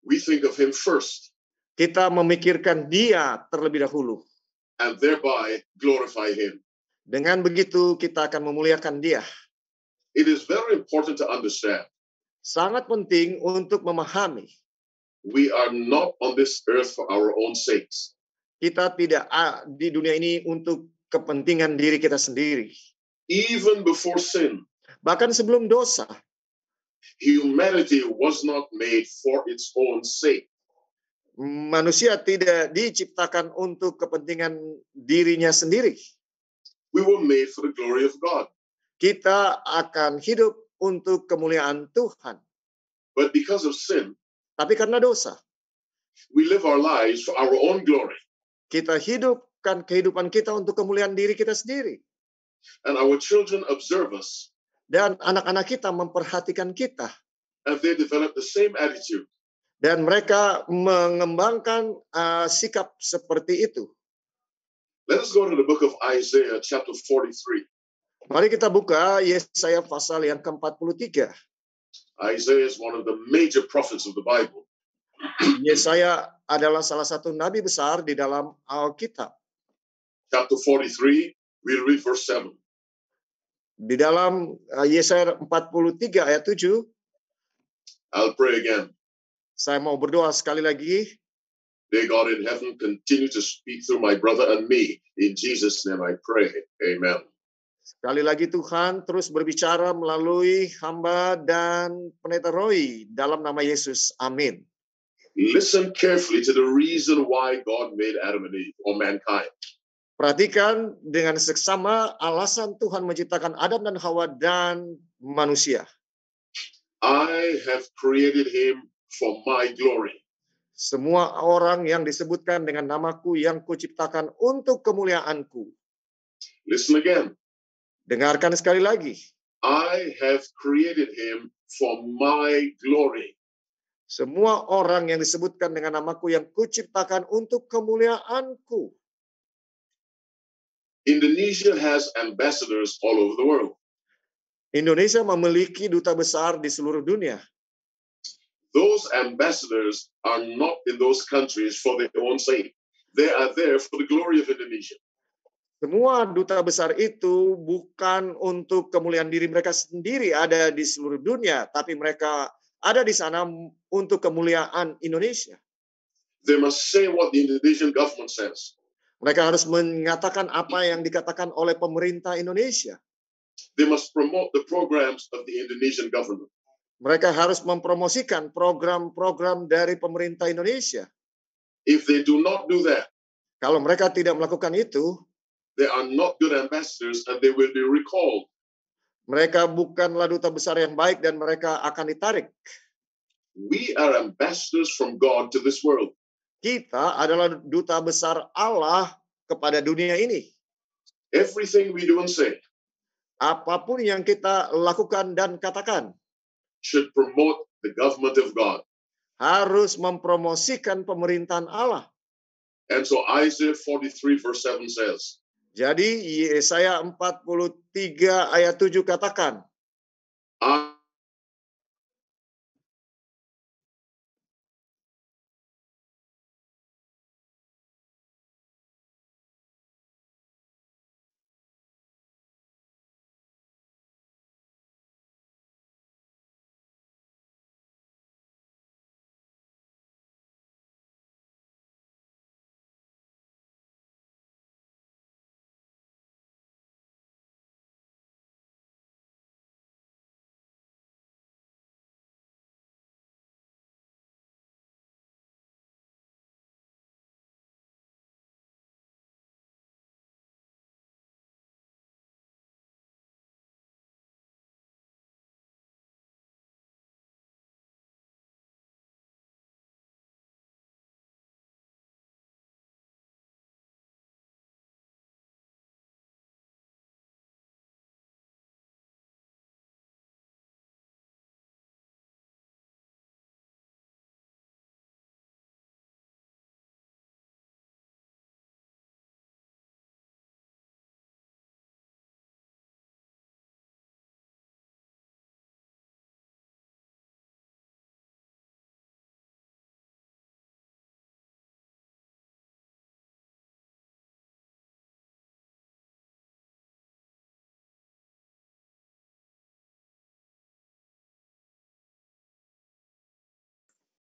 we think of him first. Kita memikirkan dia terlebih dahulu. And thereby glorify him. Dengan begitu kita akan memuliakan dia. It is very important to understand. Sangat penting untuk memahami. We are not on this earth for our own sakes. Kita tidak di dunia ini untuk kepentingan diri kita sendiri. Even before sin. Bahkan sebelum dosa. Humanity was not made for its own sake. Manusia tidak diciptakan untuk kepentingan dirinya sendiri. We were made for the glory of God. Kita akan hidup untuk kemuliaan Tuhan. But because of sin, tapi karena dosa, we live our lives for our own glory. Kita hidupkan kehidupan kita untuk kemuliaan diri kita sendiri. And our children observe us. Dan anak-anak kita memperhatikan kita. Dan mereka mengembangkan uh, sikap seperti itu. Mari kita buka Yesaya pasal yang ke-43. Isaiah Yesaya adalah salah satu nabi besar di dalam Alkitab. Chapter 43, we'll read verse 7. Di dalam uh, Yesaya 43 ayat 7. I'll pray again. Saya mau berdoa sekali lagi. May God in heaven continue to speak through my brother and me. In Jesus' name I pray. Amen. Sekali lagi Tuhan terus berbicara melalui hamba dan pendeta Roy dalam nama Yesus. Amin. Listen carefully to the reason why God made Adam and Eve or mankind. Perhatikan dengan seksama alasan Tuhan menciptakan Adam dan Hawa dan manusia. I have created him for my glory. Semua orang yang disebutkan dengan namaku yang kuciptakan untuk kemuliaanku. Listen again. Dengarkan sekali lagi. I have created him for my glory. Semua orang yang disebutkan dengan namaku yang kuciptakan untuk kemuliaanku. Indonesia has ambassadors all over the world. Indonesia memiliki duta besar di seluruh dunia. Those ambassadors are not in those countries for their own sake. They are there for the glory of Indonesia. Semua duta besar itu bukan untuk kemuliaan diri mereka sendiri ada di seluruh dunia, tapi mereka ada di sana untuk kemuliaan Indonesia. They must say what the Indonesian government says. Mereka harus mengatakan apa yang dikatakan oleh pemerintah Indonesia. They must promote the programs of the Indonesian government. Mereka harus mempromosikan program-program dari pemerintah Indonesia. If they do not do that, kalau mereka tidak melakukan itu, they are not good ambassadors and they will be recalled. Mereka bukanlah duta besar yang baik dan mereka akan ditarik. We are ambassadors from God to this world. Kita adalah duta besar Allah kepada dunia ini. Everything we do and say. Apapun yang kita lakukan dan katakan should promote the government of God. Harus mempromosikan pemerintahan Allah. And so Isaiah 43 verse 7 says. Jadi Yesaya 43 ayat 7 katakan, I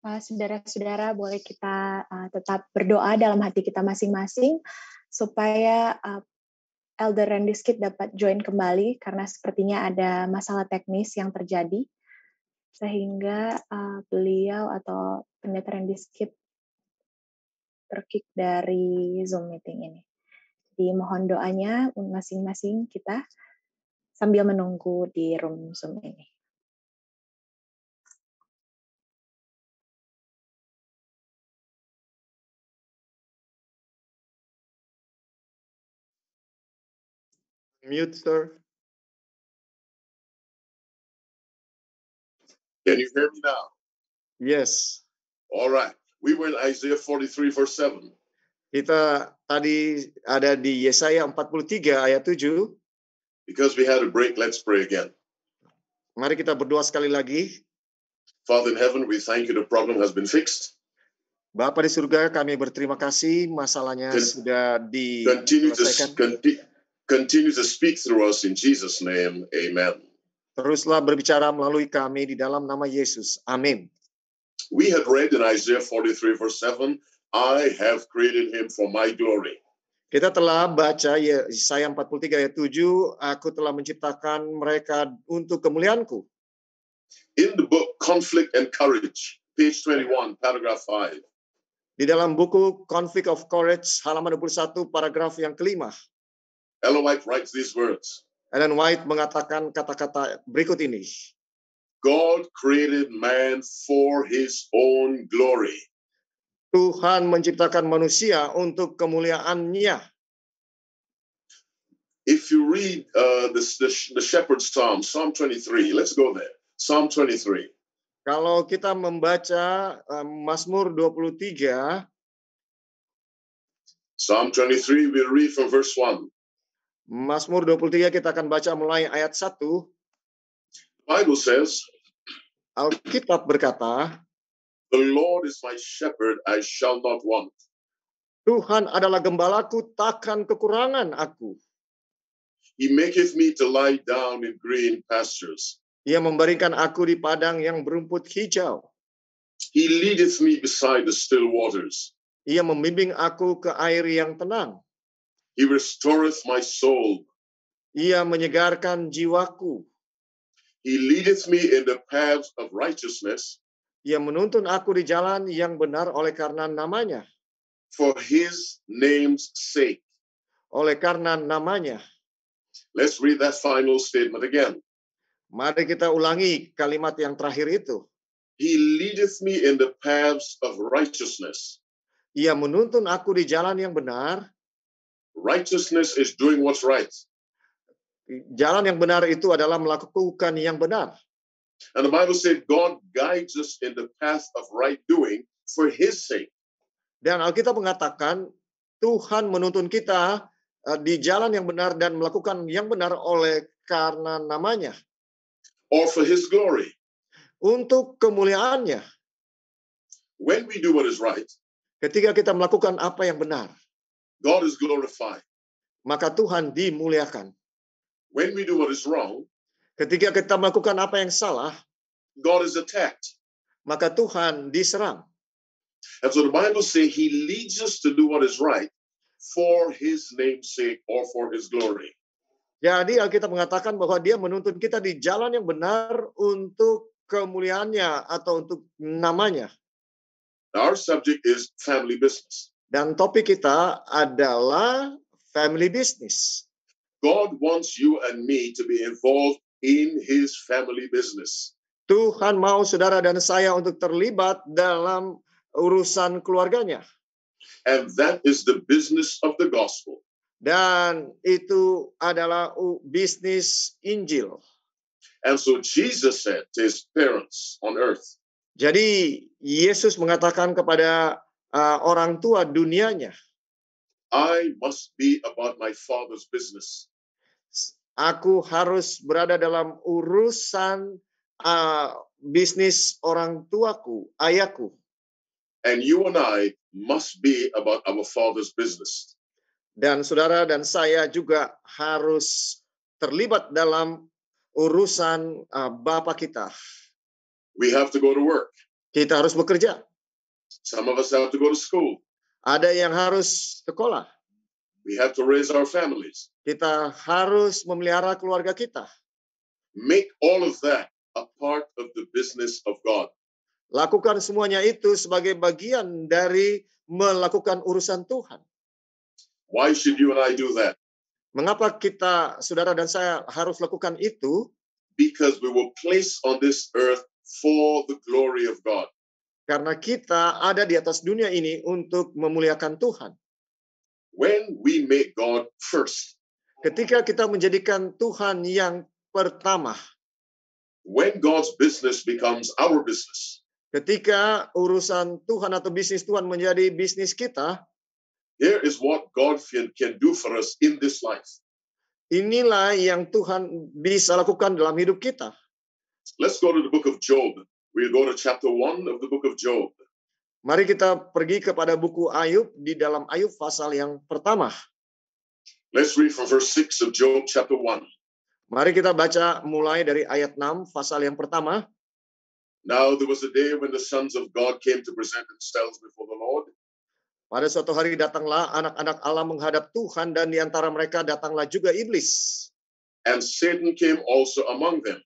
Eh, saudara-saudara boleh kita uh, tetap berdoa dalam hati kita masing-masing supaya uh, Elder Skid dapat join kembali karena sepertinya ada masalah teknis yang terjadi sehingga uh, beliau atau pendeta Skid terkick dari Zoom meeting ini. Jadi mohon doanya masing-masing kita sambil menunggu di room Zoom ini. Mute, sir. Can you hear me now? Yes. All right. We were in Isaiah 43 verse 7. Kita tadi ada di Yesaya 43 ayat 7. Because we had a break, let's pray again. Mari kita berdoa sekali lagi. Father in heaven, we thank you the problem has been fixed. Bapa di surga, kami berterima kasih masalahnya Con sudah diselesaikan. Continue to, Continue to speak through us in Jesus' name. Amen. Teruslah berbicara melalui kami di dalam nama Yesus. Amin. We had read in Isaiah 43 verse 7, I have created him for my glory. Kita telah baca Yesaya 43 ayat 7, aku telah menciptakan mereka untuk kemuliaanku. In the book Conflict and Courage, page 21, paragraph 5. Di dalam buku Conflict of Courage, halaman 21, paragraf yang kelima. Ellen White writes these words. Ellen White mengatakan kata-kata berikut ini. God created man for his own glory. Tuhan menciptakan manusia untuk kemuliaannya. If you read uh, the, the, the Shepherd's Psalm, Psalm 23, let's go there. Psalm 23. Kalau kita membaca uh, Mazmur 23, Psalm 23, we we'll read from verse 1. Mazmur 23 kita akan baca mulai ayat 1. Bible says, Alkitab berkata, The Lord is my shepherd, I shall not want. Tuhan adalah gembalaku, takkan kekurangan aku. He maketh me to lie down in green pastures. Ia memberikan aku di padang yang berumput hijau. He leadeth me beside the still waters. Ia membimbing aku ke air yang tenang. He restoreth my soul. Ia menyegarkan jiwaku. He leadeth me in the paths of righteousness. Ia menuntun aku di jalan yang benar oleh karena namanya. For his name's sake. Oleh karena namanya. Let's read that final statement again. Mari kita ulangi kalimat yang terakhir itu. He leadeth me in the paths of righteousness. Ia menuntun aku di jalan yang benar Righteousness is doing what's right. Jalan yang benar itu adalah melakukan yang benar. And the Bible said God guides us in the path of right doing for his sake. Dan Alkitab mengatakan Tuhan menuntun kita eh, di jalan yang benar dan melakukan yang benar oleh karena namanya. Or for his glory. Untuk kemuliaannya. When we do what is right. Ketika kita melakukan apa yang benar. God is glorified. Maka Tuhan dimuliakan. When we do what is wrong, ketika kita melakukan apa yang salah, God is attacked. Maka Tuhan diserang. And so the Bible says he leads us to do what is right for his name's sake or for his glory. Jadi Alkitab mengatakan bahwa dia menuntun kita di jalan yang benar untuk kemuliaannya atau untuk namanya. Our subject is family business. Dan topik kita adalah family business. God wants you and me to be involved in his family business. Tuhan mau saudara dan saya untuk terlibat dalam urusan keluarganya. And that is the business of the gospel. Dan itu adalah bisnis Injil. And so Jesus said to his parents on earth. Jadi Yesus mengatakan kepada uh, orang tua dunianya. I must be about my father's business. Aku harus berada dalam urusan uh, bisnis orang tuaku, ayahku. And you and I must be about our father's business. Dan saudara dan saya juga harus terlibat dalam urusan uh, Bapak kita. We have to go to work. Kita harus bekerja. Some of us have to go to school. Ada yang harus sekolah. We have to raise our families. Kita harus memelihara keluarga kita. Make all of that a part of the business of God. Lakukan semuanya itu sebagai bagian dari melakukan urusan Tuhan. Why should you and I do that? Mengapa kita, saudara dan saya, harus lakukan itu? Because we were placed on this earth for the glory of God. Karena kita ada di atas dunia ini untuk memuliakan Tuhan. When we make God first. Ketika kita menjadikan Tuhan yang pertama. When God's business becomes our business. Ketika urusan Tuhan atau bisnis Tuhan menjadi bisnis kita, here is what God can do for us in this life. Inilah yang Tuhan bisa lakukan dalam hidup kita. Let's go to the book of Job We'll go to chapter 1 of the book of Job. Mari kita pergi kepada buku Ayub di dalam Ayub pasal yang pertama. Let's read from verse 6 of Job chapter 1. Mari kita baca mulai dari ayat 6 pasal yang pertama. Now there was a day when the sons of God came to present themselves before the Lord. Pada suatu hari datanglah anak-anak Allah menghadap Tuhan dan di antara mereka datanglah juga iblis. And Satan came also among them.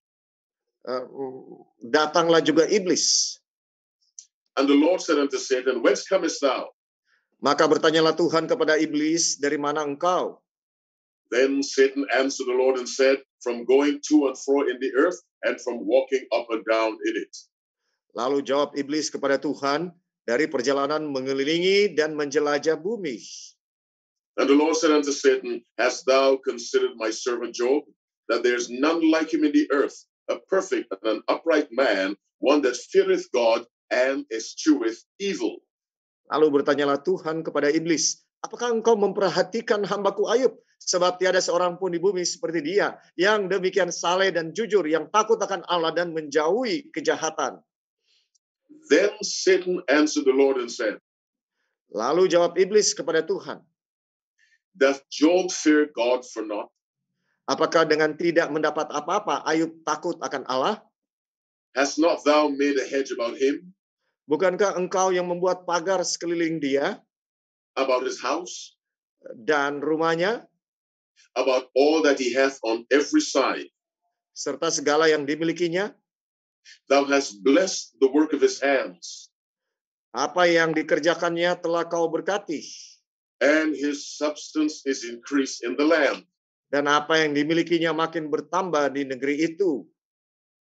Eh, datanglah juga iblis. And the Lord said unto Satan, Whence comest thou? Maka bertanyalah Tuhan kepada iblis, dari mana engkau? Then Satan answered the Lord and said, From going to and fro in the earth, and from walking up and down in it. Lalu jawab iblis kepada Tuhan, dari perjalanan mengelilingi dan menjelajah bumi. And the Lord said unto Satan, Hast thou considered my servant Job, that there is none like him in the earth, a perfect and an upright man, one that feareth God and escheweth evil. Lalu bertanyalah Tuhan kepada iblis, apakah engkau memperhatikan hambaku Ayub? Sebab tiada seorang pun di bumi seperti dia yang demikian saleh dan jujur, yang takut akan Allah dan menjauhi kejahatan. Then Satan answered the Lord and said, Lalu jawab iblis kepada Tuhan, Does Job fear God for naught? Apakah dengan tidak mendapat apa-apa Ayub takut akan Allah? Has not thou made a hedge about him? Bukankah engkau yang membuat pagar sekeliling dia? About his house? Dan rumahnya? About all that he hath on every side? Serta segala yang dimilikinya? Thou hast blessed the work of his hands. Apa yang dikerjakannya telah kau berkati. And his substance is increased in the land dan apa yang dimilikinya makin bertambah di negeri itu.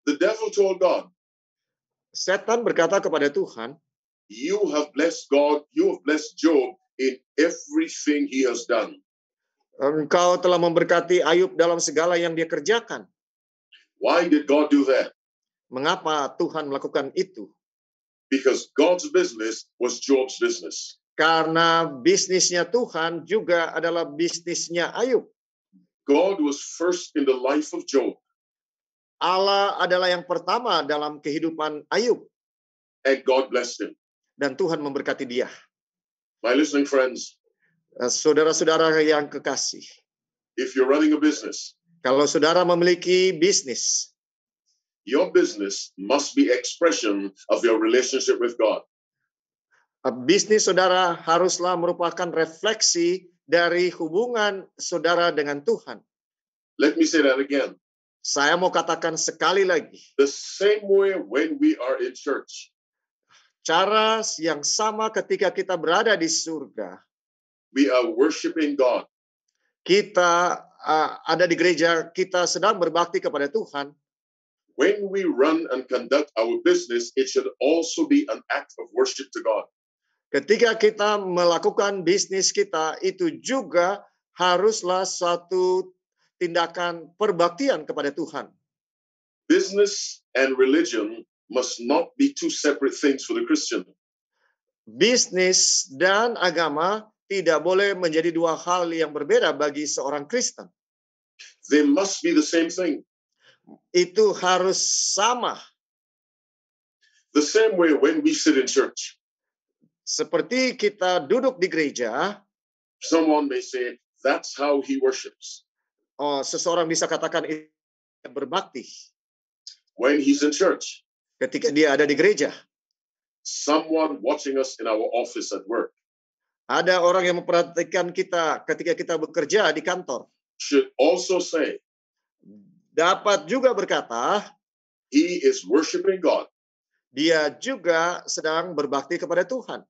The devil told God, Setan berkata kepada Tuhan, You have blessed God, you have blessed Job in everything he has done. Engkau telah memberkati Ayub dalam segala yang dia kerjakan. Why did God do that? Mengapa Tuhan melakukan itu? Because God's business was Job's business. Karena bisnisnya Tuhan juga adalah bisnisnya Ayub. God was first in the life of Job. Allah adalah yang pertama dalam kehidupan Ayub. And God blessed him. Dan Tuhan memberkati dia. My listening friends. Eh, saudara-saudara yang kekasih. If you're running a business. Kalau saudara memiliki bisnis. Your business must be expression of your relationship with God. Eh, bisnis saudara haruslah merupakan refleksi dari hubungan saudara dengan Tuhan. Let me say that again. Saya mau katakan sekali lagi. The same way when we are in church. Cara yang sama ketika kita berada di surga. We are worshiping God. Kita uh, ada di gereja, kita sedang berbakti kepada Tuhan. When we run and conduct our business, it should also be an act of worship to God. Ketika kita melakukan bisnis kita, itu juga haruslah satu tindakan perbaktian kepada Tuhan. Business and religion must not be two separate things for the Christian. Bisnis dan agama tidak boleh menjadi dua hal yang berbeda bagi seorang Kristen. They must be the same thing. Itu harus sama. The same way when we sit in church seperti kita duduk di gereja, someone may say that's how he worships. Oh, seseorang bisa katakan berbakti. When he's in church. Ketika dia ada di gereja. Someone watching us in our office at work. Ada orang yang memperhatikan kita ketika kita bekerja di kantor. Should also say. Dapat juga berkata. He is worshiping God. Dia juga sedang berbakti kepada Tuhan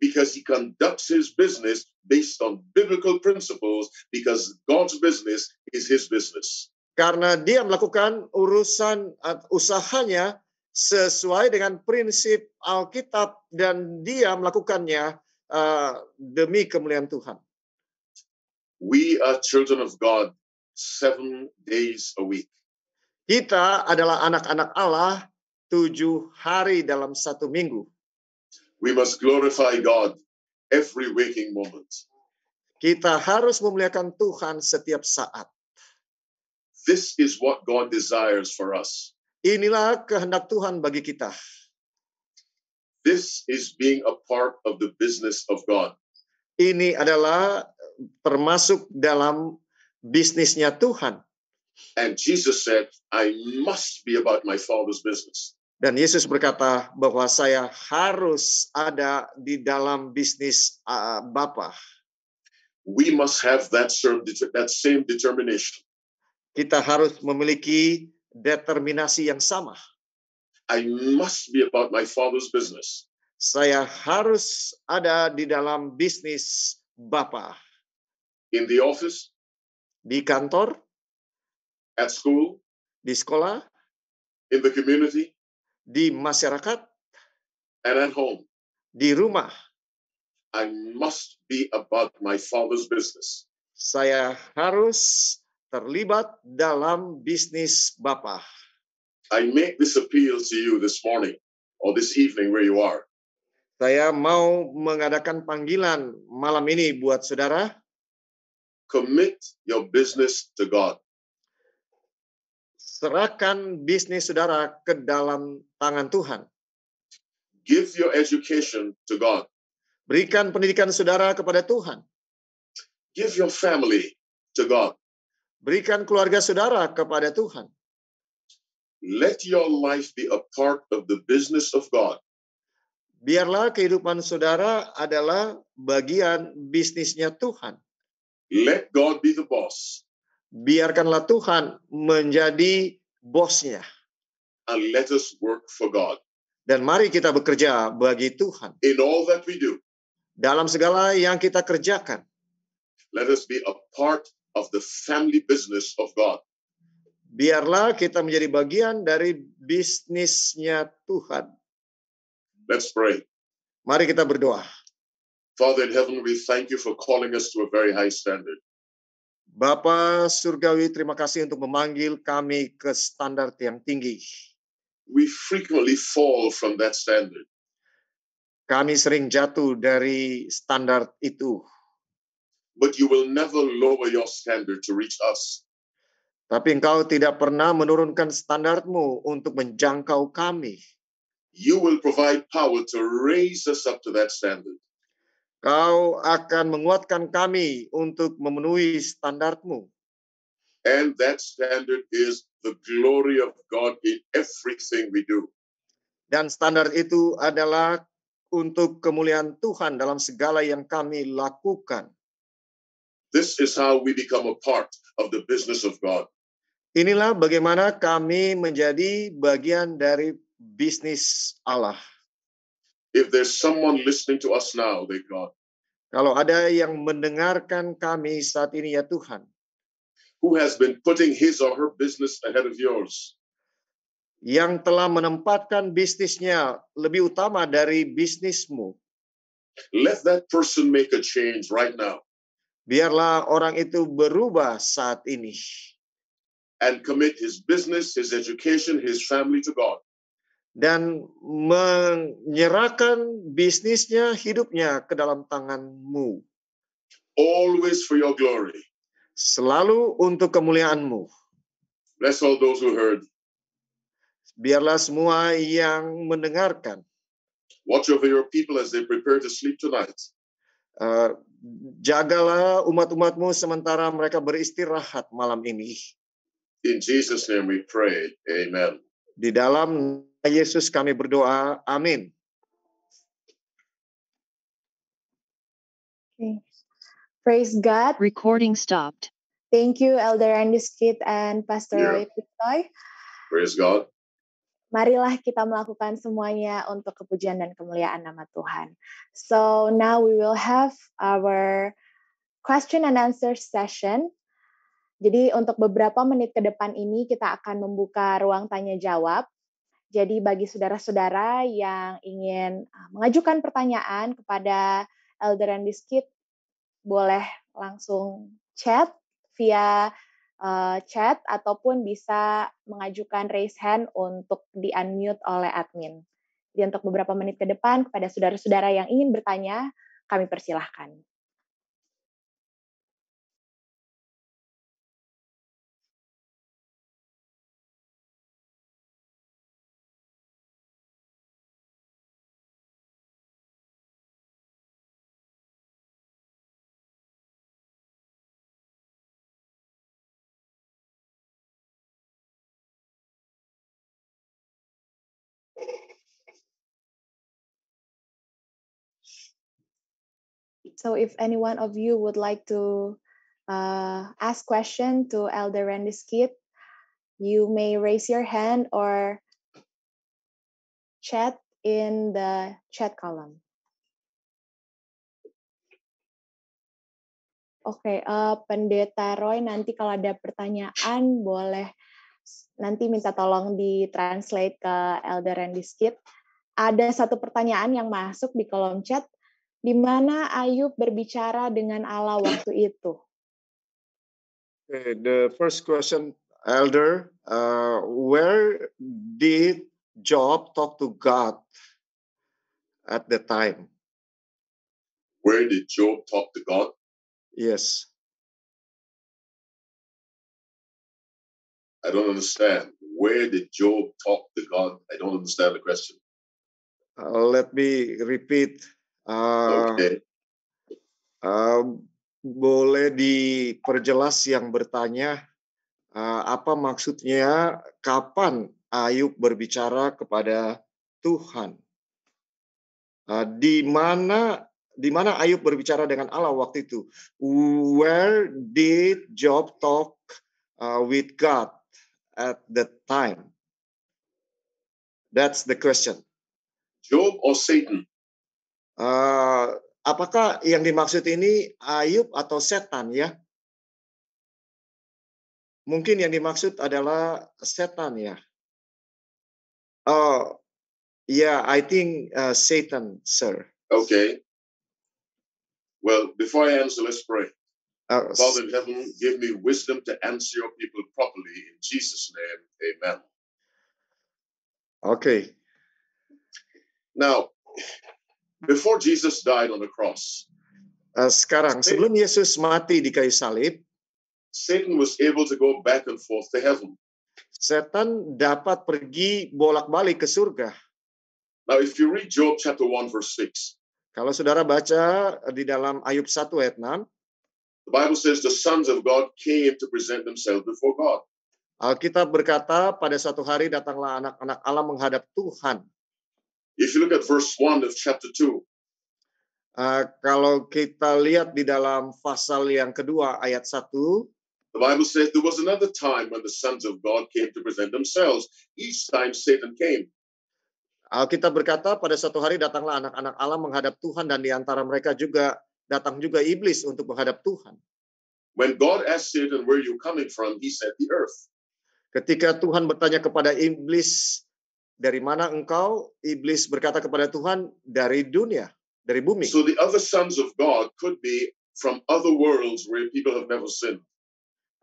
because he conducts his business based on biblical principles because God's business is his business. Karena dia melakukan urusan uh, usahanya sesuai dengan prinsip Alkitab dan dia melakukannya uh, demi kemuliaan Tuhan. We are children of God seven days a week. Kita adalah anak-anak Allah tujuh hari dalam satu minggu. We must glorify God every waking moment. Kita harus memuliakan Tuhan setiap saat. This is what God desires for us. Inilah kehendak Tuhan bagi kita. This is being a part of the business of God. Ini adalah termasuk dalam bisnisnya Tuhan. And Jesus said, I must be about my father's business. Dan Yesus berkata bahwa saya harus ada di dalam bisnis uh, Bapa. We must have that same, that same determination. Kita harus memiliki determinasi yang sama. I must be about my father's business. Saya harus ada di dalam bisnis Bapa. In the office? Di kantor? At school? Di sekolah? In the community? di masyarakat, and at home. Di rumah. I must be about my father's business. Saya harus terlibat dalam bisnis Bapa. I make this appeal to you this morning or this evening where you are. Saya mau mengadakan panggilan malam ini buat saudara. Commit your business to God. Serahkan bisnis saudara ke dalam tangan Tuhan. Give your education to God. Berikan pendidikan saudara kepada Tuhan. Give your family to God. Berikan keluarga saudara kepada Tuhan. Let your life be a part of the business of God. Biarlah kehidupan saudara adalah bagian bisnisnya Tuhan. Let God be the boss biarkanlah Tuhan menjadi bosnya. And let us work for God. Dan mari kita bekerja bagi Tuhan. In all that we do. Dalam segala yang kita kerjakan. Let us be a part of the family business of God. Biarlah kita menjadi bagian dari bisnisnya Tuhan. Let's pray. Mari kita berdoa. Father in heaven, we thank you for calling us to a very high standard. Bapak Surgawi, terima kasih untuk memanggil kami ke standar yang tinggi. We frequently fall from that standard. Kami sering jatuh dari standar itu. But you will never lower your standard to reach us. Tapi engkau tidak pernah menurunkan standarmu untuk menjangkau kami. You will provide power to raise us up to that standard. Kau akan menguatkan kami untuk memenuhi standarmu. And that standard is the glory of God in everything we do. Dan standar itu adalah untuk kemuliaan Tuhan dalam segala yang kami lakukan. This is how we become a part of the business of God. Inilah bagaimana kami menjadi bagian dari bisnis Allah. If there's someone listening to us now, they God. Kalau ada yang mendengarkan kami saat ini ya Tuhan. Who has been putting his or her business ahead of yours. Yang telah menempatkan bisnisnya lebih utama dari bisnismu. Let that person make a change right now. Biarlah orang itu berubah saat ini. And commit his business, his education, his family to God dan menyerahkan bisnisnya, hidupnya ke dalam tanganmu. Always for your glory. Selalu untuk kemuliaanmu. Bless all those who heard. Biarlah semua yang mendengarkan. Watch over your people as they prepare to sleep tonight. Uh, jagalah umat-umatmu sementara mereka beristirahat malam ini. In Jesus name we pray. Amen. Di dalam Yesus kami berdoa. Amin. Okay. Praise God. Recording stopped. Thank you Elder Andy Skid and Pastor yeah. Roy Pitoy. Praise God. Marilah kita melakukan semuanya untuk kepujian dan kemuliaan nama Tuhan. So now we will have our question and answer session. Jadi untuk beberapa menit ke depan ini kita akan membuka ruang tanya jawab jadi bagi saudara-saudara yang ingin ah, mengajukan pertanyaan kepada Elder and Biscuit, boleh langsung chat via uh, chat ataupun bisa mengajukan raise hand untuk di unmute oleh admin. Jadi untuk beberapa menit ke depan kepada saudara-saudara yang ingin bertanya, kami persilahkan. So if any one of you would like to uh, ask question to Elder Randy Skip, you may raise your hand or chat in the chat column. Oke, okay, uh, Pendeta Roy nanti kalau ada pertanyaan boleh nanti minta tolong di translate ke Elder Randy Skid. Ada satu pertanyaan yang masuk di kolom chat, di mana Ayub berbicara dengan Allah waktu itu? Okay, the first question, Elder, uh, where did Job talk to God at the time? Where did Job talk to God? Yes. I don't understand. Where did Job talk to God? I don't understand the question. Uh, let me repeat okay. uh, boleh diperjelas yang bertanya uh, apa maksudnya kapan Ayub berbicara kepada Tuhan? Uh, di mana di mana Ayub berbicara dengan Allah waktu itu? Where did Job talk uh, with God at the time? That's the question. Job or Satan? Eh, apakah yang dimaksud ini Ayub atau setan ya? Mungkin yang dimaksud adalah setan ya. Oh, yeah, I think uh, Satan, sir. Okay. Well, before I answer, let's pray. Uh, Father in heaven, give me wisdom to answer your people properly in Jesus' name. Amen. Okay. Now, before Jesus died on the cross. Uh, sekarang Satan, sebelum Yesus mati di kayu salib, Satan was able to go back and forth to heaven. Setan dapat pergi bolak-balik ke surga. Now if you read Job chapter 1 verse 6. Kalau saudara baca di dalam Ayub 1 ayat 6, The Bible says the sons of God came to present themselves before God. Alkitab berkata pada suatu hari datanglah anak-anak Allah menghadap Tuhan. If you look at verse 1 of chapter 2. Uh, kalau kita lihat di dalam pasal yang kedua ayat 1. The Bible says there was another time when the sons of God came to present themselves. Each time Satan came. Alkitab berkata pada satu hari datanglah anak-anak Allah menghadap Tuhan dan di antara mereka juga datang juga iblis untuk menghadap Tuhan. When God asked Satan where you coming from, he said the earth. Ketika Tuhan bertanya kepada iblis, dari mana engkau? Iblis berkata kepada Tuhan, dari dunia, dari bumi. So the other sons of God could be from other worlds where people have never sinned.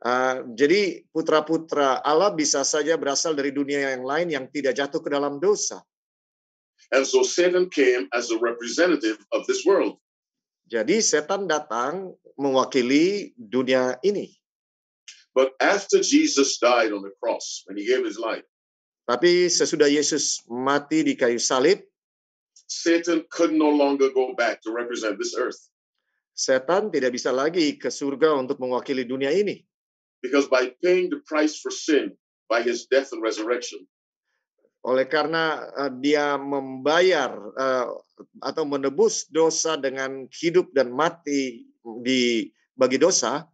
Uh, jadi putra-putra Allah bisa saja berasal dari dunia yang lain yang tidak jatuh ke dalam dosa. And so Satan came as a representative of this world. Jadi setan datang mewakili dunia ini. But after Jesus died on the cross, when he gave his life. Tapi sesudah Yesus mati di kayu salib, Satan could no longer go back to represent this earth. Setan tidak bisa lagi ke surga untuk mewakili dunia ini. Because by paying the price for sin by his death and resurrection, oleh karena uh, dia membayar uh, atau menebus dosa dengan hidup dan mati di bagi dosa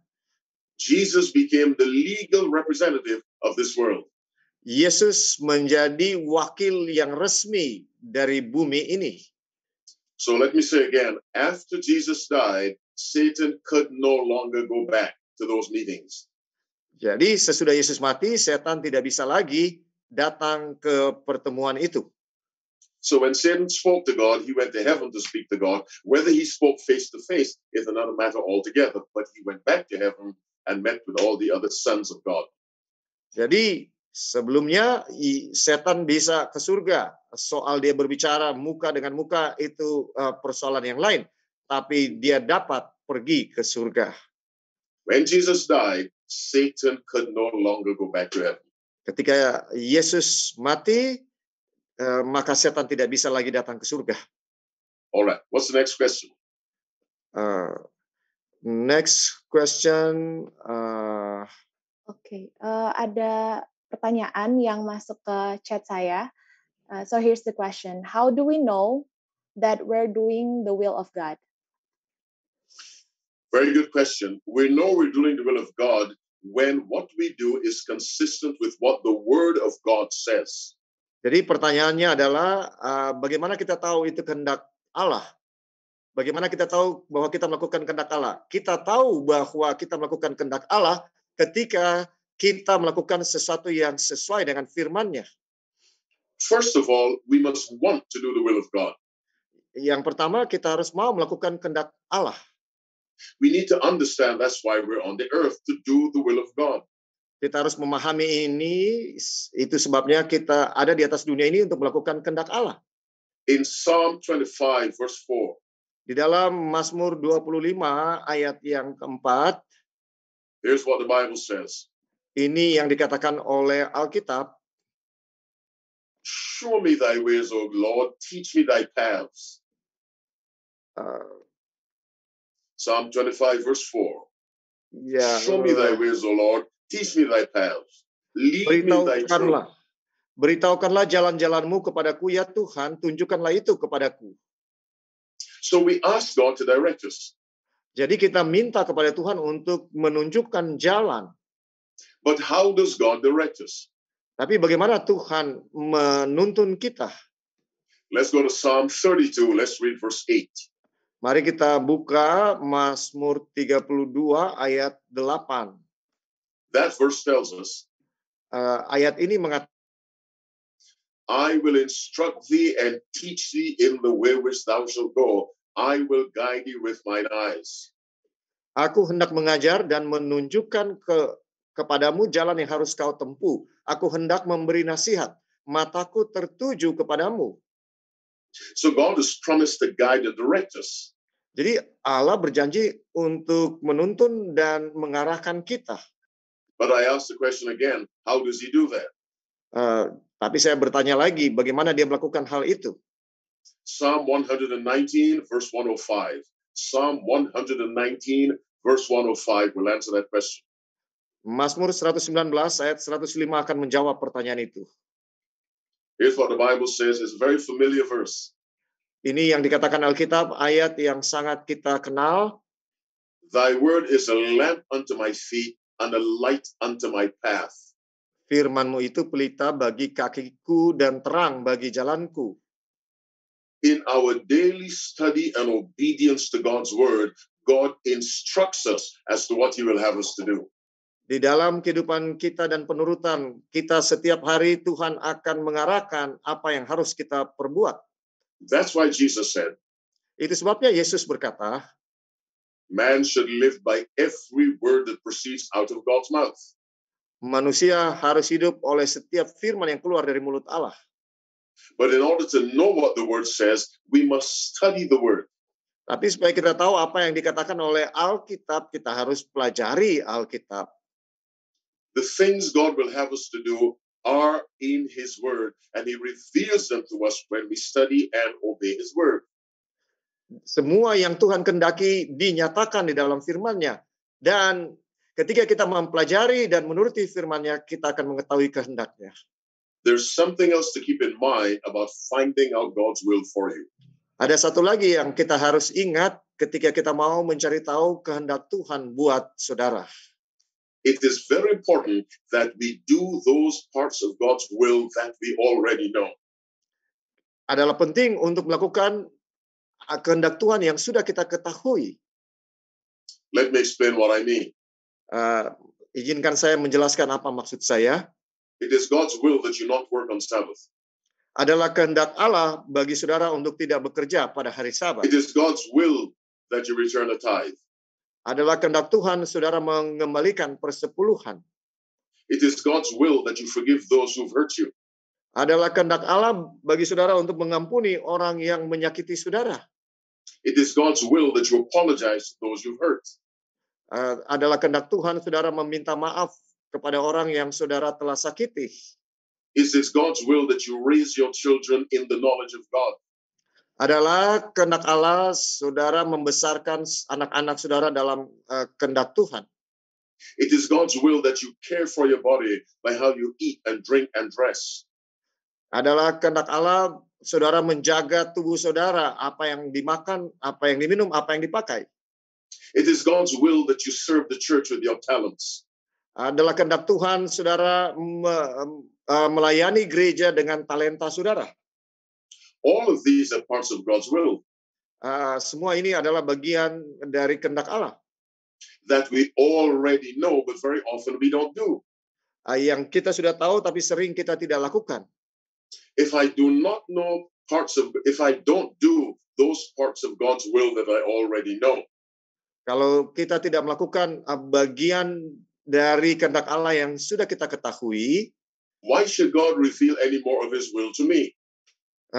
Jesus became the legal representative of this world Yesus menjadi wakil yang resmi dari bumi ini. So let me say again, after Jesus died, Satan could no longer go back to those meetings. Jadi sesudah Yesus mati, setan tidak bisa lagi datang ke pertemuan itu. So when Satan spoke to God, he went to heaven to speak to God. Whether he spoke face to face is another matter altogether, but he went back to heaven and met with all the other sons of God. Jadi Sebelumnya setan bisa ke surga. Soal dia berbicara muka dengan muka itu e, persoalan yang lain, tapi dia dapat pergi ke surga. When Jesus died, Satan could no longer go back to heaven. Ketika Yesus mati, e, maka setan tidak bisa lagi datang ke surga. Alright, what's the next question? Uh, next question. Uh, Oke, okay. uh, ada pertanyaan yang masuk ke chat saya. Uh, so here's the question. How do we know that we're doing the will of God? Very good question. We know we're doing the will of God when what we do is consistent with what the word of God says. Jadi pertanyaannya adalah uh, bagaimana kita tahu itu kehendak Allah? Bagaimana kita tahu bahwa kita melakukan kehendak Allah? Kita tahu bahwa kita melakukan kehendak Allah ketika kita melakukan sesuatu yang sesuai dengan firman-Nya. First of all, we must want to do the will of God. Yang pertama, kita harus mau melakukan kehendak Allah. We need to understand that's why we're on the earth to do the will of God. Kita harus memahami ini, itu sebabnya kita ada di atas dunia ini untuk melakukan kehendak Allah. In Psalm 25 verse 4. Di dalam Mazmur 25 ayat yang keempat, Here's what the Bible says. Ini yang dikatakan oleh Alkitab. Show me thy ways, O Lord, teach me thy paths. Uh, Psalm 25 verse 4. Yeah, Show me thy ways, O Lord, teach me thy paths. Lead me thy truth. Beritahukanlah jalan-jalanmu kepadaku ya Tuhan, tunjukkanlah itu kepadaku. So we ask God to direct us. Jadi kita minta kepada Tuhan untuk menunjukkan jalan. But how does God direct us? Tapi bagaimana Tuhan menuntun kita? Let's go to Psalm 32. Let's read verse 8. Mari kita buka Mazmur 32 ayat 8. That verse tells us. Uh, ayat ini mengatakan I will instruct thee and teach thee in the way which thou shalt go. I will guide thee with mine eyes. Aku hendak mengajar dan menunjukkan ke Kepadamu jalan yang harus kau tempuh. Aku hendak memberi nasihat. Mataku tertuju kepadamu. So God has promised to guide and direct us. Jadi Allah berjanji untuk menuntun dan mengarahkan kita. But I ask the question again, how does he do that? Uh, tapi saya bertanya lagi, bagaimana dia melakukan hal itu? Psalm 119 verse 105. Psalm 119 verse 105 will answer that question. Mazmur 119 ayat 105 akan menjawab pertanyaan itu. Here's what the Bible says, is a very familiar verse. Ini yang dikatakan Alkitab, ayat yang sangat kita kenal. Thy word is a lamp unto my feet and a light unto my path. Firmanmu itu pelita bagi kakiku dan terang bagi jalanku. In our daily study and obedience to God's word, God instructs us as to what he will have us to do. Di dalam kehidupan kita dan penurutan kita setiap hari Tuhan akan mengarahkan apa yang harus kita perbuat. That's why Jesus said. Itu sebabnya Yesus berkata, Man should live by every word that proceeds out of God's mouth. Manusia harus hidup oleh setiap firman yang keluar dari mulut Allah. But in order to know what the word says, we must study the word. Tapi supaya kita tahu apa yang dikatakan oleh Alkitab, kita harus pelajari Alkitab. The things God will have us to do are in His Word, and He reveals them to us when we study and obey His Word. Semua yang Tuhan kendaki dinyatakan di dalam firman-Nya. Dan ketika kita mempelajari dan menuruti firman-Nya, kita akan mengetahui kehendaknya. There's something else to keep in mind about finding out God's will for you. Ada satu lagi yang kita harus ingat ketika kita mau mencari tahu kehendak Tuhan buat saudara it is very important that we do those parts of God's will that we already know. Adalah penting untuk melakukan ah, kehendak Tuhan yang sudah kita ketahui. Let me explain what I mean. Uh, izinkan saya menjelaskan apa maksud saya. It is God's will that you not work on Sabbath. Adalah kehendak Allah bagi saudara untuk tidak bekerja pada hari Sabat. It is God's will that you return a tithe adalah kehendak Tuhan saudara mengembalikan persepuluhan. It is God's will that you forgive those who've hurt you. Adalah kehendak Allah bagi saudara untuk mengampuni orang yang menyakiti saudara. It is God's will that you apologize to those you've hurt. Uh, adalah kehendak Tuhan saudara meminta maaf kepada orang yang saudara telah sakiti. It is God's will that you raise your children in the knowledge of God adalah kehendak Allah saudara membesarkan anak-anak saudara dalam uh, kehendak Tuhan. It is God's will that you care for your body by how you eat and drink and dress. Adalah kehendak Allah saudara menjaga tubuh saudara, apa yang dimakan, apa yang diminum, apa yang dipakai. It is God's will that you serve the church with your talents. Adalah kehendak Tuhan saudara me, uh, melayani gereja dengan talenta saudara. All of these are parts of God's will. Uh, semua ini adalah bagian dari kehendak Allah. That we already know, but very often we don't do. Uh, yang kita sudah tahu, tapi sering kita tidak lakukan. If I do not know parts of, if I don't do those parts of God's will that I already know. Kalau kita tidak melakukan ah, bagian dari kehendak Allah yang sudah kita ketahui, why should God reveal any more of His will to me?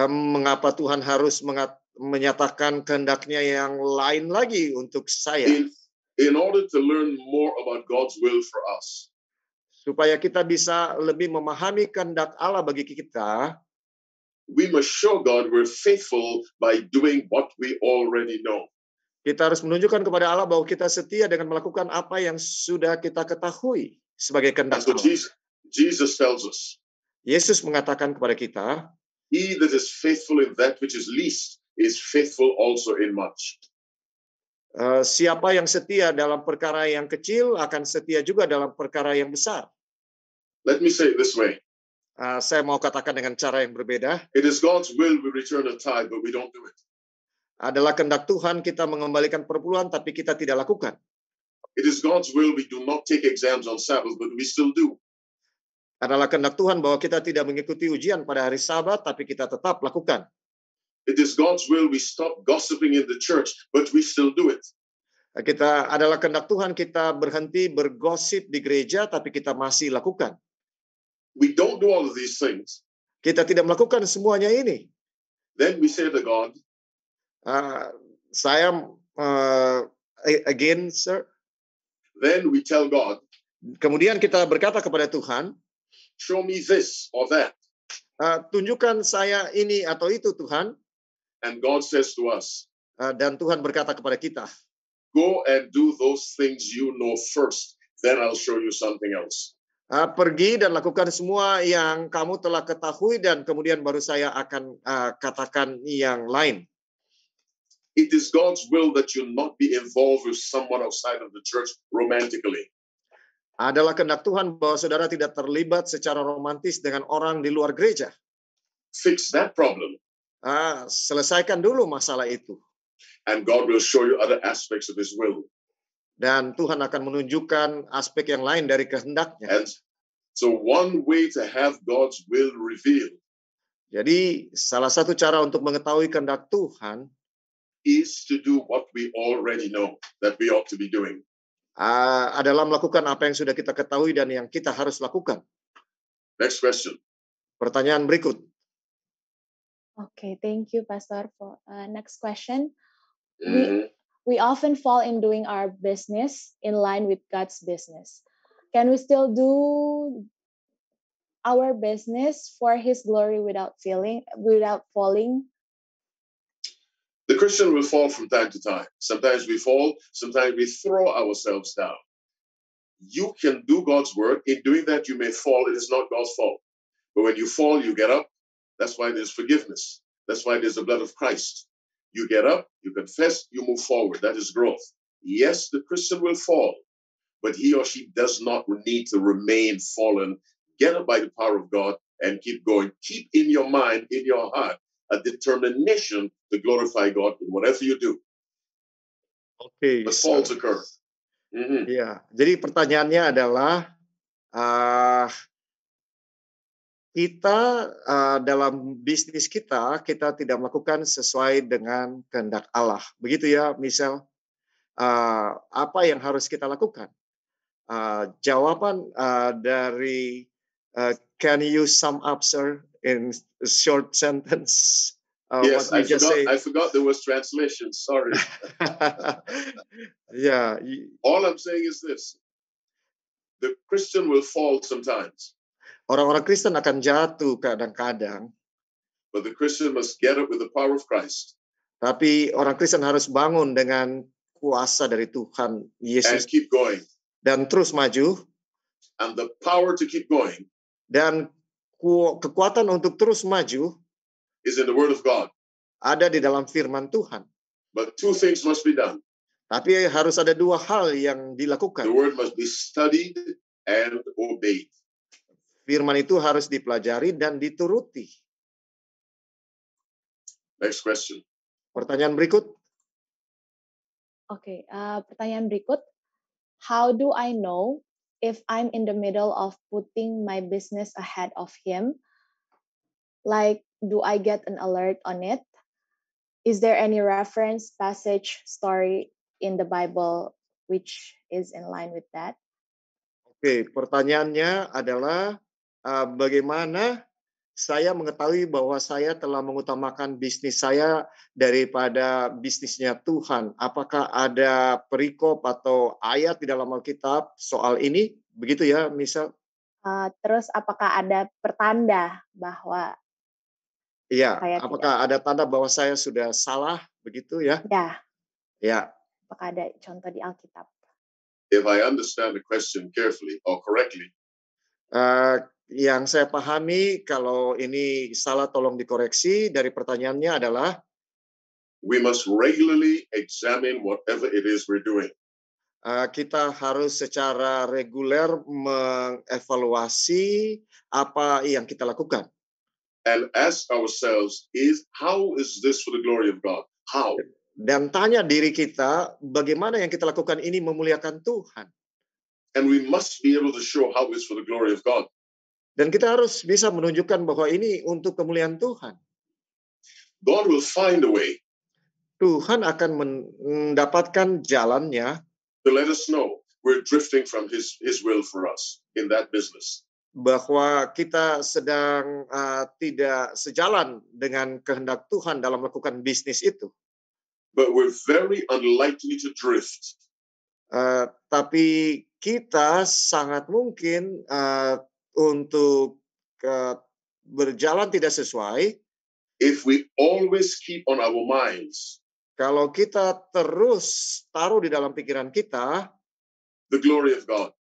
mengapa Tuhan harus mengat, menyatakan kehendaknya yang lain lagi untuk saya. In, in order to learn more about God's will for us. Supaya kita bisa lebih memahami kehendak Allah bagi kita. We must show God we're faithful by doing what we already know. Kita harus menunjukkan kepada Allah bahwa kita setia dengan melakukan apa yang sudah kita ketahui sebagai kehendak Allah. Jesus, Jesus tells us. Yesus mengatakan kepada kita, He that is faithful in that which is least is faithful also in much. Uh, siapa yang setia dalam perkara yang kecil akan setia juga dalam perkara yang besar. Let me say it this way. Uh, saya mau katakan dengan cara yang berbeda. It is God's will we return a tithe, but we don't do it. Adalah kehendak Tuhan kita mengembalikan perpuluhan, tapi kita tidak lakukan. It is God's will we do not take exams on Sabbath, but we still do. Adalah kehendak Tuhan bahwa kita tidak mengikuti ujian pada hari Sabat, tapi kita tetap lakukan. It is God's will we stop gossiping in the church, but we still do it. Kita adalah kehendak Tuhan kita berhenti bergosip di gereja, tapi kita masih lakukan. We don't do all of these things. Kita tidak melakukan semuanya ini. Then we say to God, uh, saya uh, again, sir. Then we tell God. Kemudian kita berkata kepada Tuhan. Show me this or that. Uh, tunjukkan saya ini atau itu Tuhan. And God says to us. Uh, dan Tuhan berkata kepada kita. Go and do those things you know first, then I'll show you something else. Uh, pergi dan lakukan semua yang kamu telah ketahui dan kemudian baru saya akan uh, katakan yang lain. It is God's will that you not be involved with someone outside of the church romantically adalah kehendak Tuhan bahwa saudara tidak terlibat secara romantis dengan orang di luar gereja. Fix that problem. Ah, selesaikan dulu masalah itu. And God will show you other aspects of His will. Dan Tuhan akan menunjukkan aspek yang lain dari kehendaknya. And so one way to have God's will revealed. Jadi salah satu cara untuk mengetahui kehendak Tuhan is to do what we already know that we ought to be doing. Ah, adalah melakukan apa yang sudah kita ketahui dan yang kita harus lakukan. Next question. Pertanyaan berikut. Oke, okay, thank you Pastor for uh, next question. We, mm-hmm. we often fall in doing our business in line with God's business. Can we still do our business for his glory without feeling without falling Christian will fall from time to time. Sometimes we fall, sometimes we throw ourselves down. You can do God's work. In doing that, you may fall. It is not God's fault. But when you fall, you get up. That's why there's forgiveness. That's why there's the blood of Christ. You get up, you confess, you move forward. That is growth. Yes, the Christian will fall, but he or she does not need to remain fallen. Get up by the power of God and keep going. Keep in your mind, in your heart, a determination to glorify God in whatever you do. Oke. Okay. But Mm -hmm. Ya, jadi pertanyaannya adalah uh, kita uh, dalam bisnis kita kita tidak melakukan sesuai dengan kehendak Allah, begitu ya, misal uh, apa yang harus kita lakukan? Uh, jawaban uh, dari uh, Can you sum up, sir, in a short sentence? Uh, yes, I forgot, say... I forgot there was translation. Sorry. yeah. All I'm saying is this: the Christian will fall sometimes. Orang-orang Kristen akan jatuh kadang-kadang. But the Christian must get up with the power of Christ. Tapi orang Kristen harus bangun dengan kuasa dari Tuhan Yesus. And keep going. Dan terus maju. And the power to keep going. Dan ku kekuatan untuk terus maju is in the word of God. Ada di dalam firman Tuhan. But two things must be done. Tapi harus ada dua hal yang dilakukan. The word must be studied and obeyed. Firman itu harus dipelajari dan dituruti. Next question. Pertanyaan berikut. Oke, okay, uh, pertanyaan berikut. How do I know if I'm in the middle of putting my business ahead of him? Like do I get an alert on it? Is there any reference, passage, story in the Bible which is in line with that? Oke, okay, pertanyaannya adalah uh, bagaimana saya mengetahui bahwa saya telah mengutamakan bisnis saya daripada bisnisnya Tuhan. Apakah ada perikop atau ayat di dalam Alkitab soal ini? Begitu ya, misal. Uh, eh, terus apakah ada pertanda bahwa Iya, apakah tidak. ada tanda bahwa saya sudah salah begitu ya? Ya. Ya. Apakah ada contoh di Alkitab? If I understand the question carefully or correctly. Uh, yang saya pahami kalau ini salah tolong dikoreksi dari pertanyaannya adalah we must regularly examine whatever it is we're doing. Uh, kita harus secara reguler mengevaluasi apa yang kita lakukan and ask ourselves is how is this for the glory of God? How? Dan tanya diri kita bagaimana yang kita lakukan ini memuliakan Tuhan. And we must be able to show how it's for the glory of God. Dan kita harus bisa menunjukkan bahwa ini untuk kemuliaan Tuhan. God will find a way. Tuhan akan mendapatkan jalannya. To let us know we're drifting from His His will for us in that business bahwa kita sedang uh, tidak sejalan dengan kehendak Tuhan dalam melakukan bisnis itu. But we're very unlikely to drift. Uh, tapi kita sangat mungkin uh, untuk uh, berjalan tidak sesuai. If we always keep on our minds. Kalau kita terus taruh di dalam pikiran kita. The glory of God.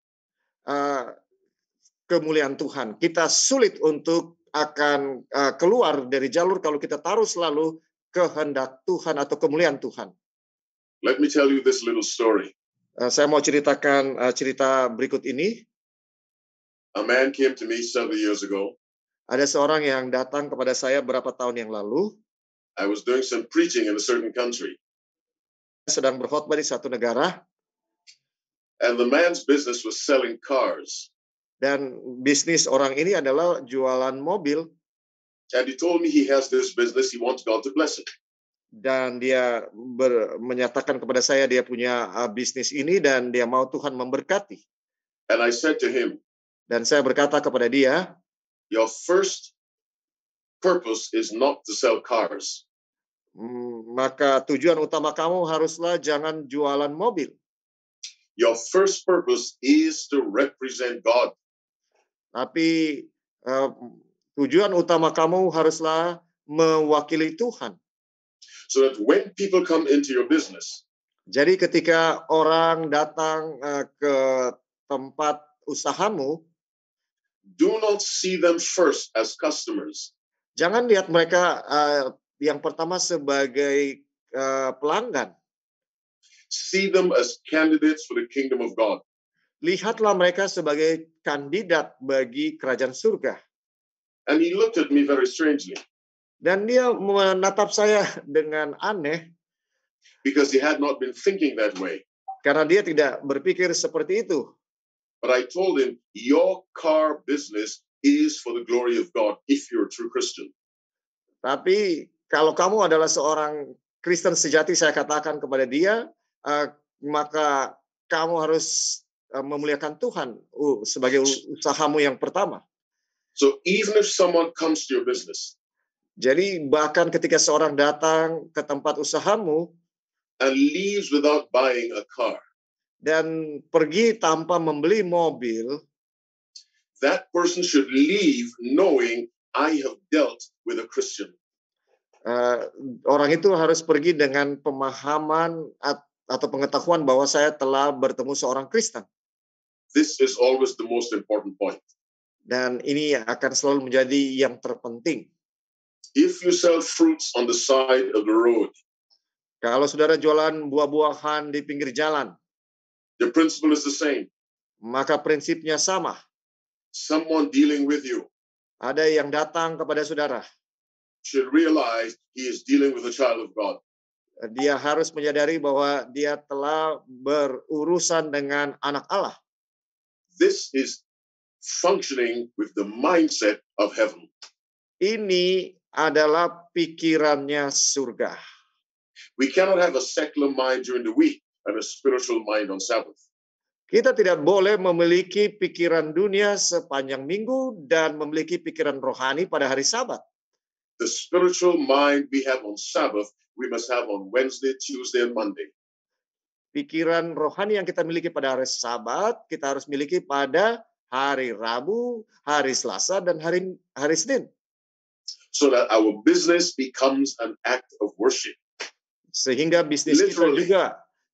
Uh, kemuliaan Tuhan. Kita sulit untuk akan eh, keluar dari jalur kalau kita taruh selalu kehendak Tuhan atau kemuliaan Tuhan. Let me tell you this little story. Eh, saya mau ceritakan eh, cerita berikut ini. A man came to me several years ago. Ada seorang yang datang kepada saya berapa tahun yang lalu. I was doing some preaching in a certain country. Sedang berkhotbah di satu negara. And the man's business was selling cars. Dan bisnis orang ini adalah jualan mobil. And he told me he has this business, he wants God to bless it. Dan dia ber, menyatakan kepada saya dia punya uh, bisnis ini dan dia mau Tuhan memberkati. And I said to him, dan saya berkata kepada dia, your first purpose is not to sell cars. Maka tujuan utama kamu haruslah jangan jualan mobil. Your first purpose is to represent God tapi uh, tujuan utama kamu haruslah mewakili Tuhan. So that when people come into your business, jadi ketika orang datang uh, ke tempat usahamu, do not see them first as customers. Jangan lihat mereka uh, yang pertama sebagai uh, pelanggan. See them as candidates for the kingdom of God. Lihatlah mereka sebagai kandidat bagi kerajaan surga. And he looked at me very strangely. Dan dia menatap saya dengan aneh. Because he had not been thinking that way. Karena dia tidak berpikir seperti itu. But I told him, your car business is for the glory of God if you're a true Christian. Tapi kalau kamu adalah seorang Kristen sejati, saya katakan kepada dia, uh, maka kamu harus Eh, memuliakan Tuhan sebagai usahamu yang pertama. So even if someone comes to your business, jadi bahkan ketika seorang datang ke tempat usahamu and leaves without buying a car, dan pergi tanpa membeli mobil, that person should leave knowing I have dealt with a Christian. Uh, orang itu harus pergi dengan pemahaman at, atau pengetahuan bahwa saya telah bertemu seorang Kristen. This is always the most important point. Dan ini akan selalu menjadi yang terpenting. If you sell fruits on the side of the road, kalau saudara jualan buah-buahan di pinggir jalan, the principle is the same. Maka prinsipnya sama. Someone dealing with you. Ada yang datang kepada saudara. Should realize he is dealing with a child of God dia harus menyadari bahwa dia telah berurusan dengan anak Allah. This is functioning with the mindset of heaven. Ini adalah pikirannya surga. We cannot have a secular mind during the week and a spiritual mind on Sabbath. Kita tidak boleh memiliki pikiran dunia sepanjang minggu dan memiliki pikiran rohani pada hari Sabat. The spiritual mind we have on Sabbath, we must have on Wednesday, Tuesday, and Monday pikiran rohani yang kita miliki pada hari Sabat, kita harus miliki pada hari Rabu, hari Selasa, dan hari hari Senin. So that our business becomes an act of worship. Sehingga bisnis Literally. kita juga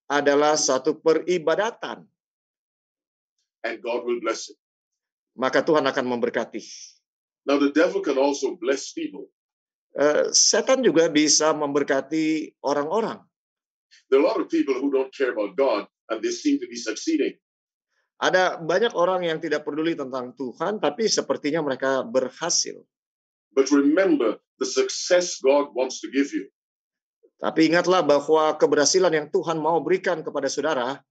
adalah satu peribadatan. And God will bless it. Maka Tuhan akan memberkati. Now the devil can also bless people. Uh, setan juga bisa memberkati orang-orang. There are a lot of people who don't care about God and they seem to be succeeding. Ada banyak orang yang tidak peduli tentang Tuhan, tapi sepertinya mereka berhasil. But remember the success God wants to give you. Tapi ingatlah bahwa keberhasilan yang Tuhan mau berikan kepada saudara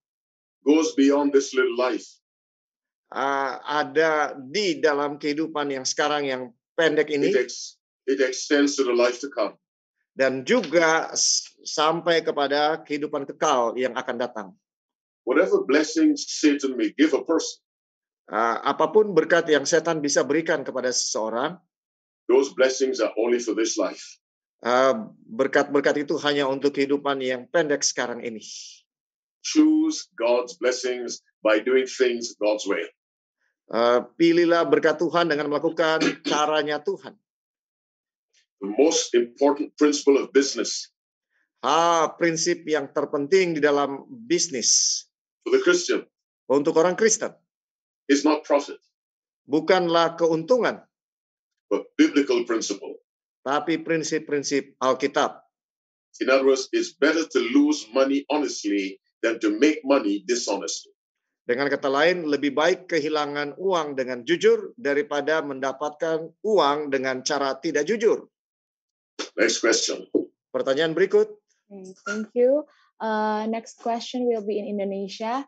goes beyond this little life. Uh, ada di dalam kehidupan yang sekarang yang pendek ini. It, ex, it extends to the life to come dan juga sampai kepada kehidupan kekal yang akan datang. Whatever blessing Satan may give a person, uh, apapun berkat yang setan bisa berikan kepada seseorang, those blessings are only for this life. berkat berkat-berkat itu hanya untuk kehidupan yang pendek sekarang ini. Choose God's blessings by doing things God's way. Uh, pilihlah berkat Tuhan dengan melakukan caranya Tuhan the most important principle of business. Ah, prinsip yang terpenting di dalam bisnis. For the Christian. Untuk orang Kristen. Is not profit. Bukanlah keuntungan. But biblical principle. Tapi prinsip-prinsip Alkitab. In other words, it's better to lose money honestly than to make money dishonestly. Dengan kata lain, lebih baik kehilangan uang dengan jujur daripada mendapatkan uang dengan cara tidak jujur. Next question. Pertanyaan berikut. thank you. Uh, next question will be in Indonesia.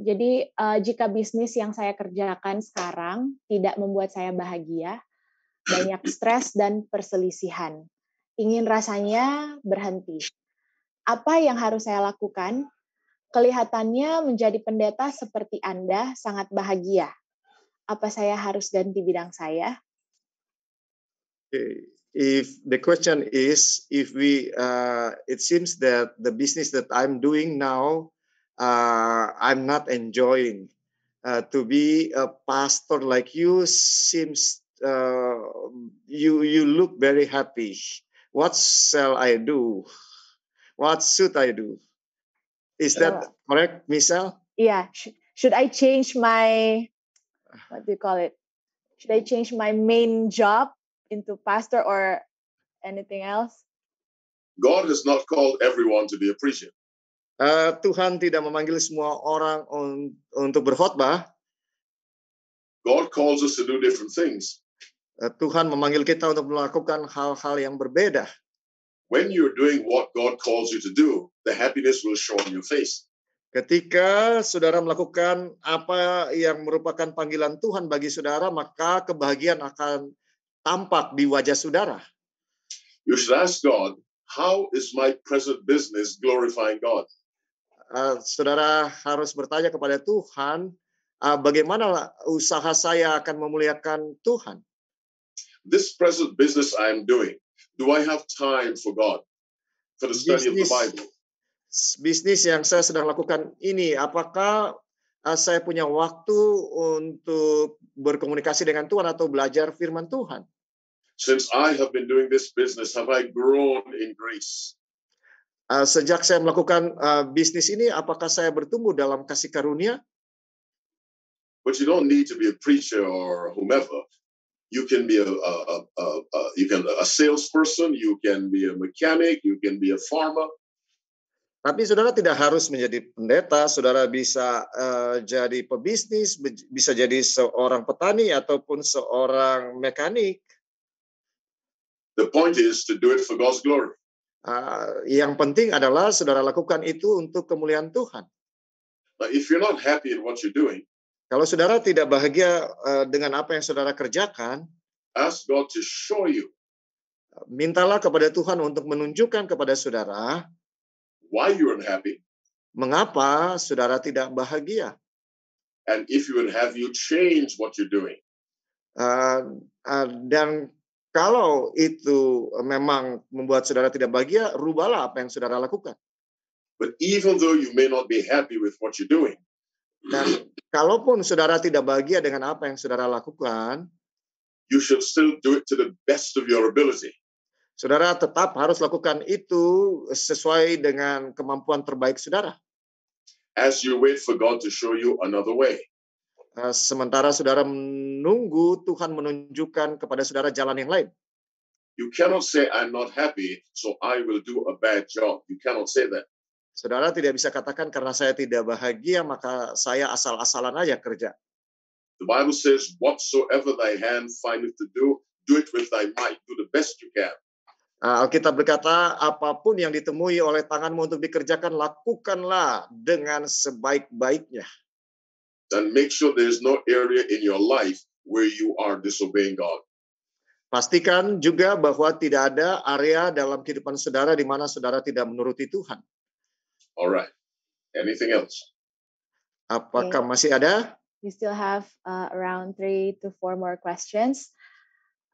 Jadi uh, jika bisnis yang saya kerjakan sekarang tidak membuat saya bahagia, banyak stres dan perselisihan. Ingin rasanya berhenti. Apa yang harus saya lakukan? Kelihatannya menjadi pendeta seperti Anda sangat bahagia. Apa saya harus ganti bidang saya? Oke, if the question is if we uh, it seems that the business that i'm doing now uh, i'm not enjoying uh, to be a pastor like you seems uh, you you look very happy what shall i do what should i do is that uh, correct michelle yeah should i change my what do you call it should i change my main job into pastor or anything else? God has not called everyone to be a preacher. Uh, Tuhan tidak memanggil semua orang un untuk berkhotbah. God calls us to do different things. Uh, Tuhan memanggil kita untuk melakukan hal-hal yang berbeda. When you're doing what God calls you to do, the happiness will show on your face. Ketika saudara melakukan apa yang merupakan panggilan Tuhan bagi saudara, maka kebahagiaan akan tampak di wajah saudara. You should ask God, how is my present business glorifying God? Uh, saudara harus bertanya kepada Tuhan, uh, bagaimana usaha saya akan memuliakan Tuhan? This present business I am doing, do I have time for God, for the study business, of the Bible? Bisnis yang saya sedang lakukan ini, apakah uh, saya punya waktu untuk berkomunikasi dengan Tuhan atau belajar firman Tuhan. Since I have been doing this business, have I grown in grace? Uh, sejak saya melakukan uh, bisnis ini, apakah saya bertumbuh dalam kasih karunia? But you don't need to be a preacher or whomever. You can be a, a, a, a you can a salesperson. You can be a mechanic. You can be a farmer. Tapi saudara tidak harus menjadi pendeta, saudara bisa uh, jadi pebisnis, bisa jadi seorang petani ataupun seorang mekanik. The point is to do it for God's glory. Uh, yang penting adalah saudara lakukan itu untuk kemuliaan Tuhan. But if you're not happy in what you're doing, kalau saudara tidak bahagia uh, dengan apa yang saudara kerjakan, ask God to show you. Mintalah kepada Tuhan untuk menunjukkan kepada saudara why you're unhappy. Mengapa saudara tidak bahagia? And if you have you change what you're doing. Uh, uh, dan kalau itu memang membuat saudara tidak bahagia, rubahlah apa yang saudara lakukan. But even though you may not be happy with what you're doing. Dan kalaupun saudara tidak bahagia dengan apa yang saudara lakukan, you should still do it to the best of your ability. Saudara tetap harus lakukan itu sesuai dengan kemampuan terbaik saudara. As you wait for God to show you another way. Eh, sementara saudara menunggu Tuhan menunjukkan kepada saudara jalan yang lain. You cannot say I'm not happy, so I will do a bad job. You cannot say that. Saudara tidak bisa katakan karena saya tidak bahagia maka saya asal-asalan aja kerja. The Bible says whatsoever thy hand findeth to do, do it with thy might, do the best you can. Ah, Alkitab berkata, apapun yang ditemui oleh tanganmu untuk dikerjakan, lakukanlah dengan sebaik-baiknya. Dan make sure there is no area in your life where you are disobeying God. Pastikan juga bahwa tidak ada area dalam kehidupan saudara di mana saudara tidak menuruti Tuhan. Alright. Anything else? Apakah okay. Eh, masih ada? We still have uh, around three to four more questions.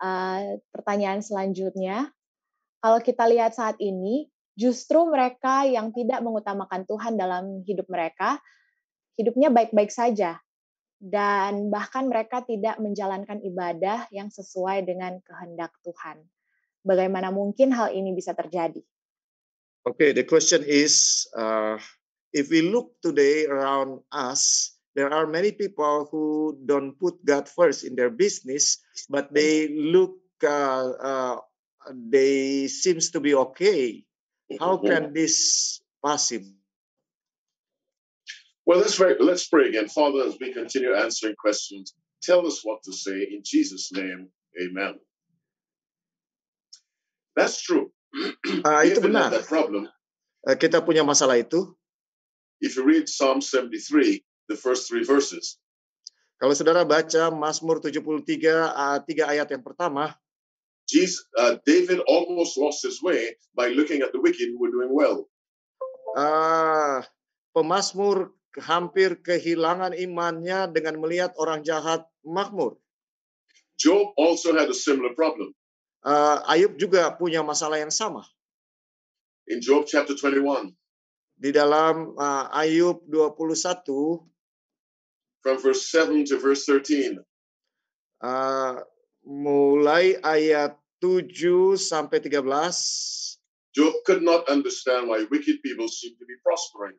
Uh, pertanyaan selanjutnya, kalau kita lihat saat ini, justru mereka yang tidak mengutamakan Tuhan dalam hidup mereka, hidupnya baik-baik saja. Dan bahkan mereka tidak menjalankan ibadah yang sesuai dengan kehendak Tuhan. Bagaimana mungkin hal ini bisa terjadi? Okay, the question is, uh, if we look today around us, there are many people who don't put God first in their business, but they look uh, uh, they seems to be okay. How mm-hmm. can this possible? Well, let's, pray. let's pray again. Father, as we continue answering questions, tell us what to say. In Jesus' name, amen. That's true. Uh, itu benar. That problem, uh, kita punya masalah itu. If you read Psalm 73, the first three verses. Kalau saudara baca Mazmur 73, uh, ah, tiga ayat yang pertama. Jesus, uh, David almost lost his way by looking at the wicked who were doing well. Ah, uh, pemasmur hampir kehilangan imannya dengan melihat orang jahat makmur. Job also had a similar problem. Uh, Ayub juga punya masalah yang sama. In Job chapter 21. Di dalam uh, Ayub 21 from verse 7 to verse 13. Uh, ah, mulai ayat 7 sampai 13. Job could not understand why wicked people seem to be prospering.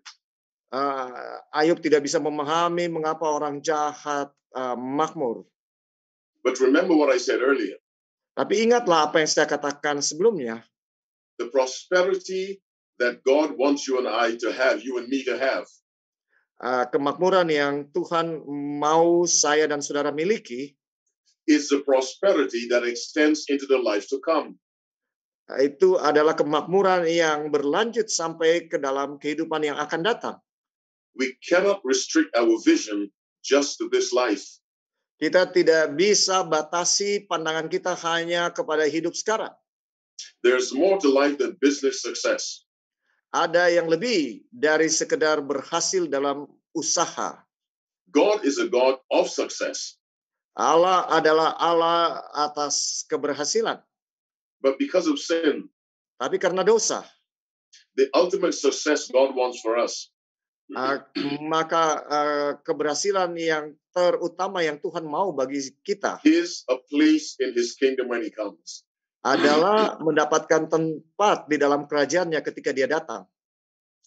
Uh, Ayub tidak bisa memahami mengapa orang jahat uh, makmur. But remember what I said earlier. Tapi ingatlah apa yang saya katakan sebelumnya. The prosperity that God wants you and I to have, you and me to have. Uh, kemakmuran yang Tuhan mau saya dan saudara miliki is the prosperity that extends into the life to come. Itu adalah kemakmuran yang berlanjut sampai ke dalam kehidupan yang akan datang. We cannot restrict our vision just to this life. Kita tidak bisa batasi pandangan kita hanya kepada hidup sekarang. There's more to life than business success. Ada yang lebih dari sekedar berhasil dalam usaha. God is a God of success. Allah adalah Allah atas keberhasilan. But because of sin, tapi karena dosa, the ultimate success God wants for us. Uh, maka uh, keberhasilan yang terutama yang Tuhan mau bagi kita is a place in His kingdom when He comes. adalah mendapatkan tempat di dalam kerajaannya ketika dia datang.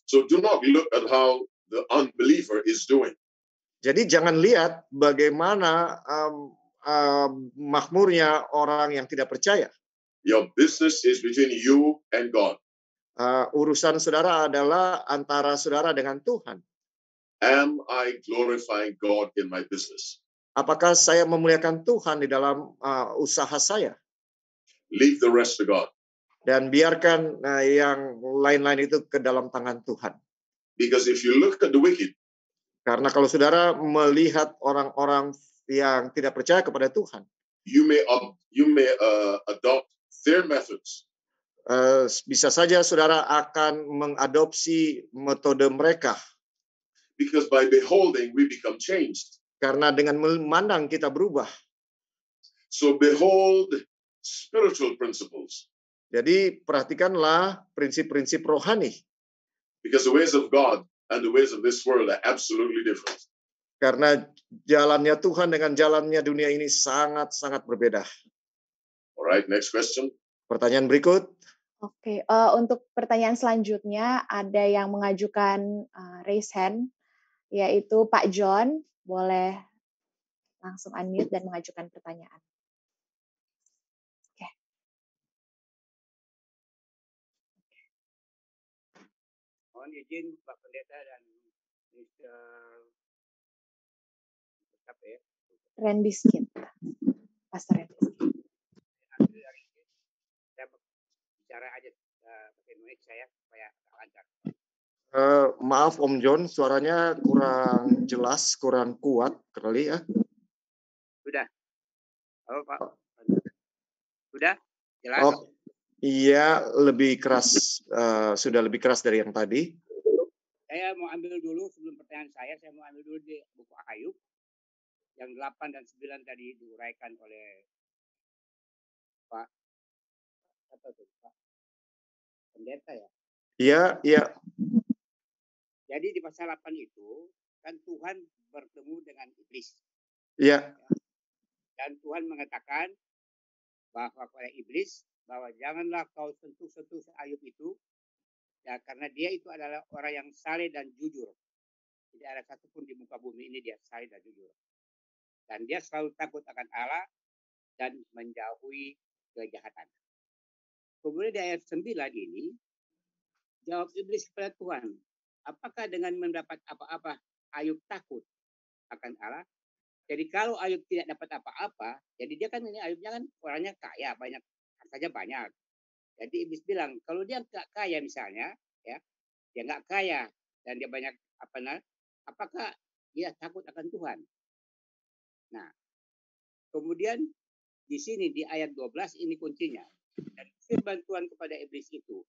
So do not look at how the unbeliever is doing. Jadi jangan lihat bagaimana um, um, makmurnya orang yang tidak percaya. Your business is between you and God. Uh, urusan saudara adalah antara saudara dengan Tuhan. Am I glorifying God in my business? Apakah saya memuliakan Tuhan di dalam uh, usaha saya? Leave the rest to God. Dan biarkan uh, yang lain-lain itu ke dalam tangan Tuhan. Because if you look at the wicked, karena kalau saudara melihat orang-orang yang tidak percaya kepada Tuhan, you may you may uh, adopt their methods. Uh, bisa saja saudara akan mengadopsi metode mereka. Because by beholding we become changed. Karena dengan memandang kita berubah. So behold spiritual principles. Jadi perhatikanlah prinsip-prinsip rohani. Because the ways of God and the ways of this world are absolutely different. Karena jalannya Tuhan dengan jalannya dunia ini sangat-sangat berbeda. Alright, next question. Pertanyaan berikut. Oke, okay, uh, eh, untuk pertanyaan selanjutnya ada yang mengajukan uh, raise hand, yaitu Pak John. Boleh langsung unmute dan mengajukan pertanyaan. mohon izin Pak Pendeta dan Mr. Siapa ya? Randy Skin. Pastor Randy Skin. Saya bicara aja eh, pakai Indonesia saya supaya lancar. Uh, maaf Om John, suaranya kurang jelas, kurang kuat kali ya. Sudah. Halo Pak. Sudah? Jelas? Oh, Iya, lebih keras, uh, sudah lebih keras dari yang tadi. Saya mau ambil dulu sebelum pertanyaan saya, saya mau ambil dulu di buku Ayub. Yang 8 dan 9 tadi diuraikan oleh Pak apa itu, Pak Pendeta ya? Iya, iya. Jadi di pasal 8 itu kan Tuhan bertemu dengan iblis. Iya. Dan Tuhan mengatakan bahwa kepada iblis bahwa janganlah kau sentuh-sentuh Ayub itu ya karena dia itu adalah orang yang saleh dan jujur. Tidak ada satupun di muka bumi ini dia saleh dan jujur. Dan dia selalu takut akan Allah dan menjauhi kejahatan. Kemudian di ayat 9 ini, jawab iblis kepada Tuhan, apakah dengan mendapat apa-apa Ayub takut akan Allah? Jadi kalau Ayub tidak dapat apa-apa, jadi dia kan ini Ayubnya kan orangnya kaya, banyak saja banyak. Jadi Iblis bilang kalau dia nggak kaya misalnya, ya, dia nggak kaya dan dia banyak apa nah, apakah dia takut akan Tuhan? Nah, kemudian di sini di ayat 12 ini kuncinya. Dan firman Tuhan kepada iblis itu.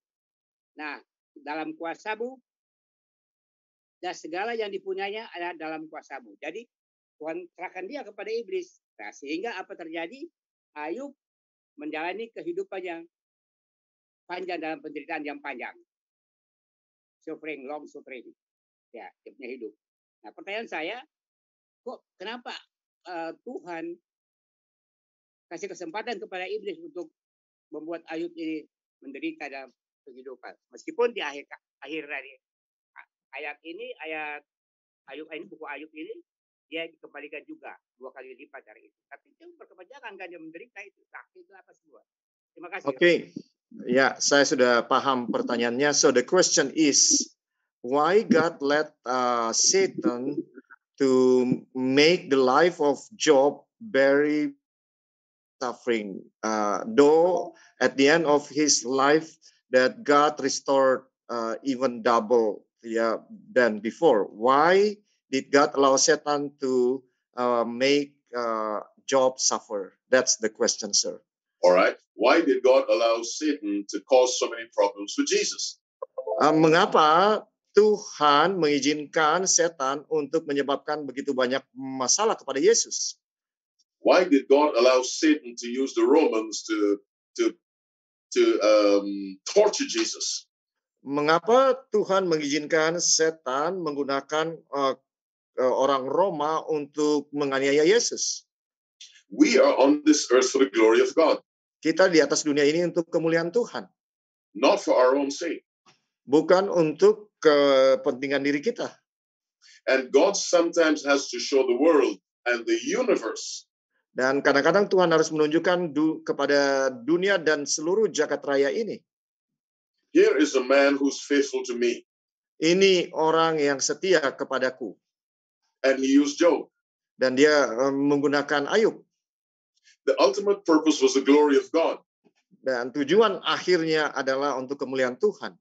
Nah, dalam kuasamu dan segala yang dipunyanya ada dalam kuasamu. Jadi Tuhan serahkan dia kepada iblis. Nah, sehingga apa terjadi? Ayub menjalani kehidupan yang panjang dalam penderitaan yang panjang. Suffering, long suffering. Ya, dia hidup. Nah, pertanyaan saya, kok kenapa uh, Tuhan kasih kesempatan kepada iblis untuk membuat Ayub ini menderita dalam kehidupan. Meskipun di akhir akhir dari ayat ini, ayat Ayub ini, buku Ayub ini dia dikembalikan juga dua kali lipat dari itu. Tapi itu berkepanjangan kan dia menderita itu sakit itu apa semua. Terima kasih. Oke, okay. ya saya sudah paham pertanyaannya. So the question is why God let uh, Satan to make the life of Job very suffering, uh, though at the end of his life that God restored uh, even double yeah, than before. Why Did God allow Satan to uh, make uh, Job suffer? That's the question, sir. All right. Why did God allow Satan to cause so many problems for Jesus? Uh, mengapa Tuhan mengizinkan setan untuk menyebabkan begitu banyak masalah kepada Yesus? Why did God allow Satan to use the Romans to to to um, torture Jesus? Mengapa Tuhan mengizinkan setan menggunakan uh, Eh, orang Roma untuk menganiaya Yesus. We are on this earth for the glory of God. Kita di atas dunia ini untuk kemuliaan Tuhan. Not for our own sake. Bukan untuk kepentingan diri kita. And God sometimes has to show the world and the universe. Dan kadang-kadang Tuhan harus menunjukkan du kepada dunia dan seluruh jagat raya ini. Here is a man who's faithful to me. Ini orang yang setia kepadaku and he used Job. Dan dia um, menggunakan Ayub. The ultimate purpose was the glory of God. Dan tujuan akhirnya adalah untuk kemuliaan Tuhan.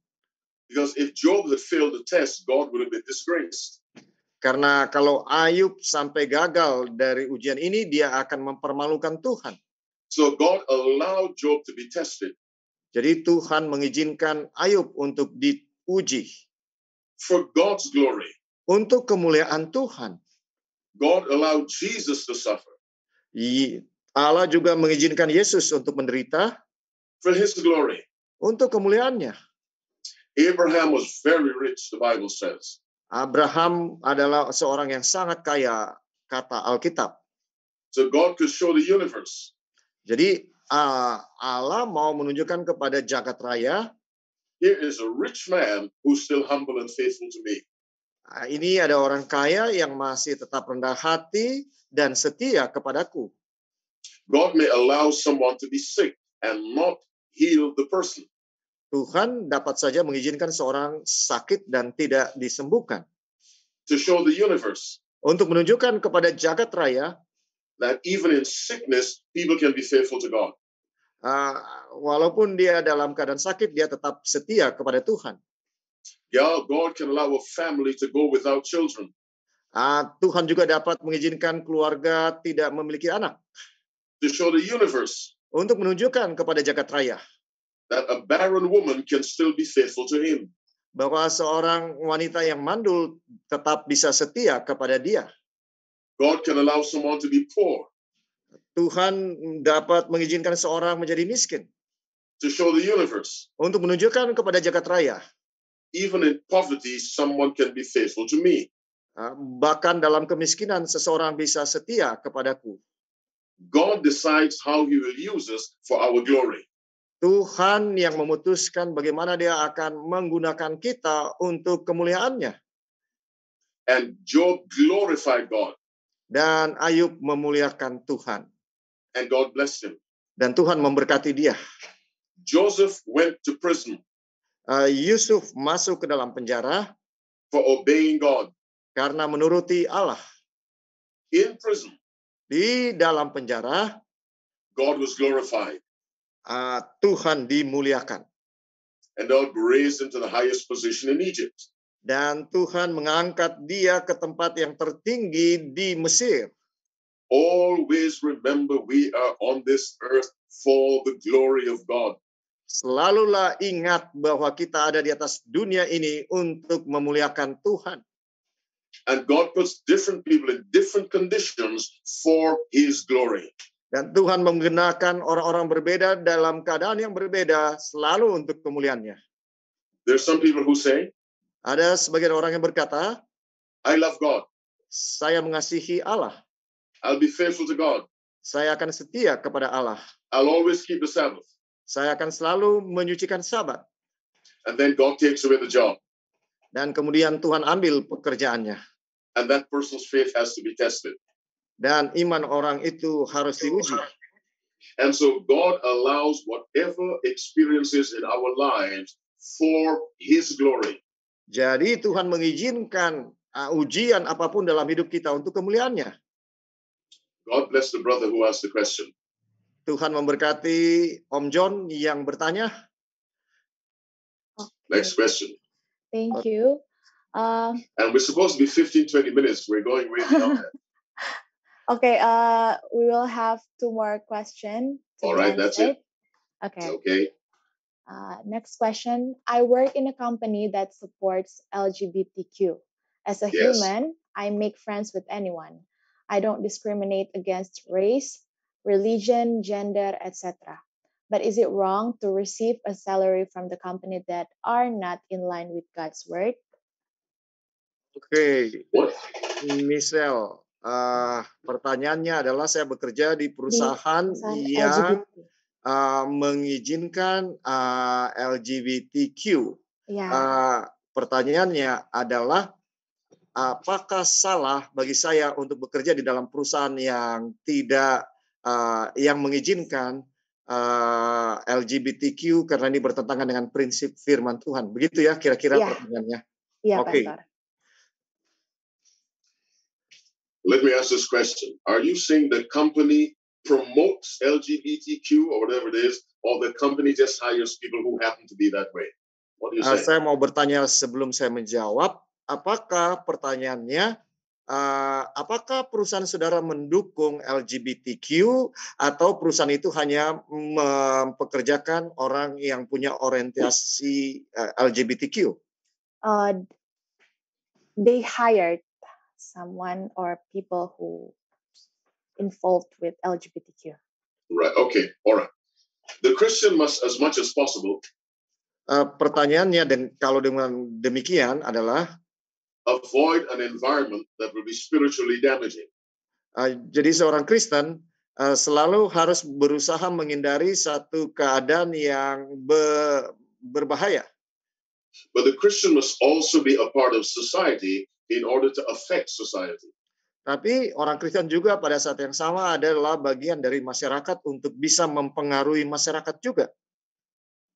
Because if Job had failed the test, God would have been disgraced. Karena kalau Ayub sampai gagal dari ujian ini, dia akan mempermalukan Tuhan. So God allowed Job to be tested. Jadi Tuhan mengizinkan Ayub untuk diuji. For God's glory untuk kemuliaan Tuhan. God allowed Jesus to suffer. Allah juga mengizinkan Yesus untuk menderita for his glory. Untuk kemuliaannya. Abraham was very rich the Bible says. Abraham adalah seorang yang sangat kaya kata Alkitab. So God could show the universe. Jadi uh, Allah mau menunjukkan kepada jagat raya Here is a rich man who's still humble and faithful to me. Ah, ini ada orang kaya yang masih tetap rendah hati dan setia kepadaku. God may allow someone to be sick and not heal the person. Tuhan dapat saja mengizinkan seorang sakit dan tidak disembuhkan. To show the universe. Untuk menunjukkan kepada jagat raya that even in sickness people can be faithful to God. Uh, walaupun dia dalam keadaan sakit dia tetap setia kepada Tuhan. Ya, God can allow a family to go without children. Uh, Tuhan juga dapat mengizinkan keluarga tidak memiliki anak. To show the universe. Untuk menunjukkan kepada jagat raya. That a barren woman can still be faithful to him. Bahwa seorang wanita yang mandul tetap bisa setia kepada dia. God can allow someone to be poor. Tuhan dapat mengizinkan seorang menjadi miskin. To show the universe. Untuk menunjukkan kepada jagat raya even in poverty, someone can be faithful to me. Ah, bahkan dalam kemiskinan, seseorang bisa setia kepadaku. God decides how He will use us for our glory. Tuhan yang memutuskan bagaimana Dia akan menggunakan kita untuk kemuliaannya. And Job glorified God. Dan Ayub memuliakan Tuhan. And God blessed him. Dan Tuhan memberkati dia. Joseph went to prison. Uh, Yusuf masuk ke dalam penjara for obeying God. Karena menuruti Allah. In prison. Di dalam penjara God was glorified. Uh, Tuhan dimuliakan. And God raised him to the highest position in Egypt. Dan Tuhan mengangkat dia ke tempat yang tertinggi di Mesir. Always remember we are on this earth for the glory of God. Selalulah ingat bahwa kita ada di atas dunia ini untuk memuliakan Tuhan. And God puts different people in different conditions for his glory. Dan Tuhan menggunakan orang-orang berbeda dalam keadaan yang berbeda selalu untuk kemuliaannya. some people who say, ada sebagian orang yang berkata, I love God. Saya mengasihi Allah. I'll be faithful to God. Saya akan setia kepada Allah. I'll always keep the Sabbath saya akan selalu menyucikan sabat. And then God takes away the job. Dan kemudian Tuhan ambil pekerjaannya. And that person's faith has to be tested. Dan iman orang itu harus diuji. And so God allows whatever experiences in our lives for his glory. Jadi Tuhan mengizinkan ah, ujian apapun dalam hidup kita untuk kemuliaannya. God bless the brother who asked the question. Tuhan memberkati Om John yang bertanya. Next question. Thank you. Uh, And we're supposed to be 15, 20 minutes. We're going way beyond okay, uh, we will have two more questions. All right, that's it. it. Okay. Okay. Uh, next question. I work in a company that supports LGBTQ. As a yes. human, I make friends with anyone. I don't discriminate against race, religion, gender, etc. But is it wrong to receive a salary from the company that are not in line with God's word? Oke, okay. Michelle, uh, pertanyaannya adalah saya bekerja di perusahaan, di perusahaan yang uh, mengizinkan uh, ah, LGBTQ. Ya. Uh, pertanyaannya adalah apakah salah bagi saya untuk bekerja di dalam perusahaan yang tidak uh, yang mengizinkan uh, eh, LGBTQ karena ini bertentangan dengan prinsip firman Tuhan. Begitu ya kira-kira ya. pertanyaannya. Iya, Oke. okay. Let me ask this question. Are you saying the company promotes LGBTQ or whatever it is, or the company just hires people who happen to be that way? What do you uh, Saya mau bertanya sebelum saya menjawab, apakah pertanyaannya uh, apakah perusahaan saudara mendukung LGBTQ atau perusahaan itu hanya mempekerjakan orang yang punya orientasi uh, eh, LGBTQ? Uh, they hired someone or people who involved with LGBTQ. Right. Okay. All right. The Christian must, as much as possible. Uh, pertanyaannya dan kalau dengan demikian adalah avoid an environment that will be spiritually damaging. Uh, jadi seorang Kristen uh, selalu harus berusaha menghindari satu keadaan yang be berbahaya. But the Christian must also be a part of society in order to affect society. Tapi orang Kristen juga pada saat yang sama adalah bagian dari masyarakat untuk bisa mempengaruhi masyarakat juga.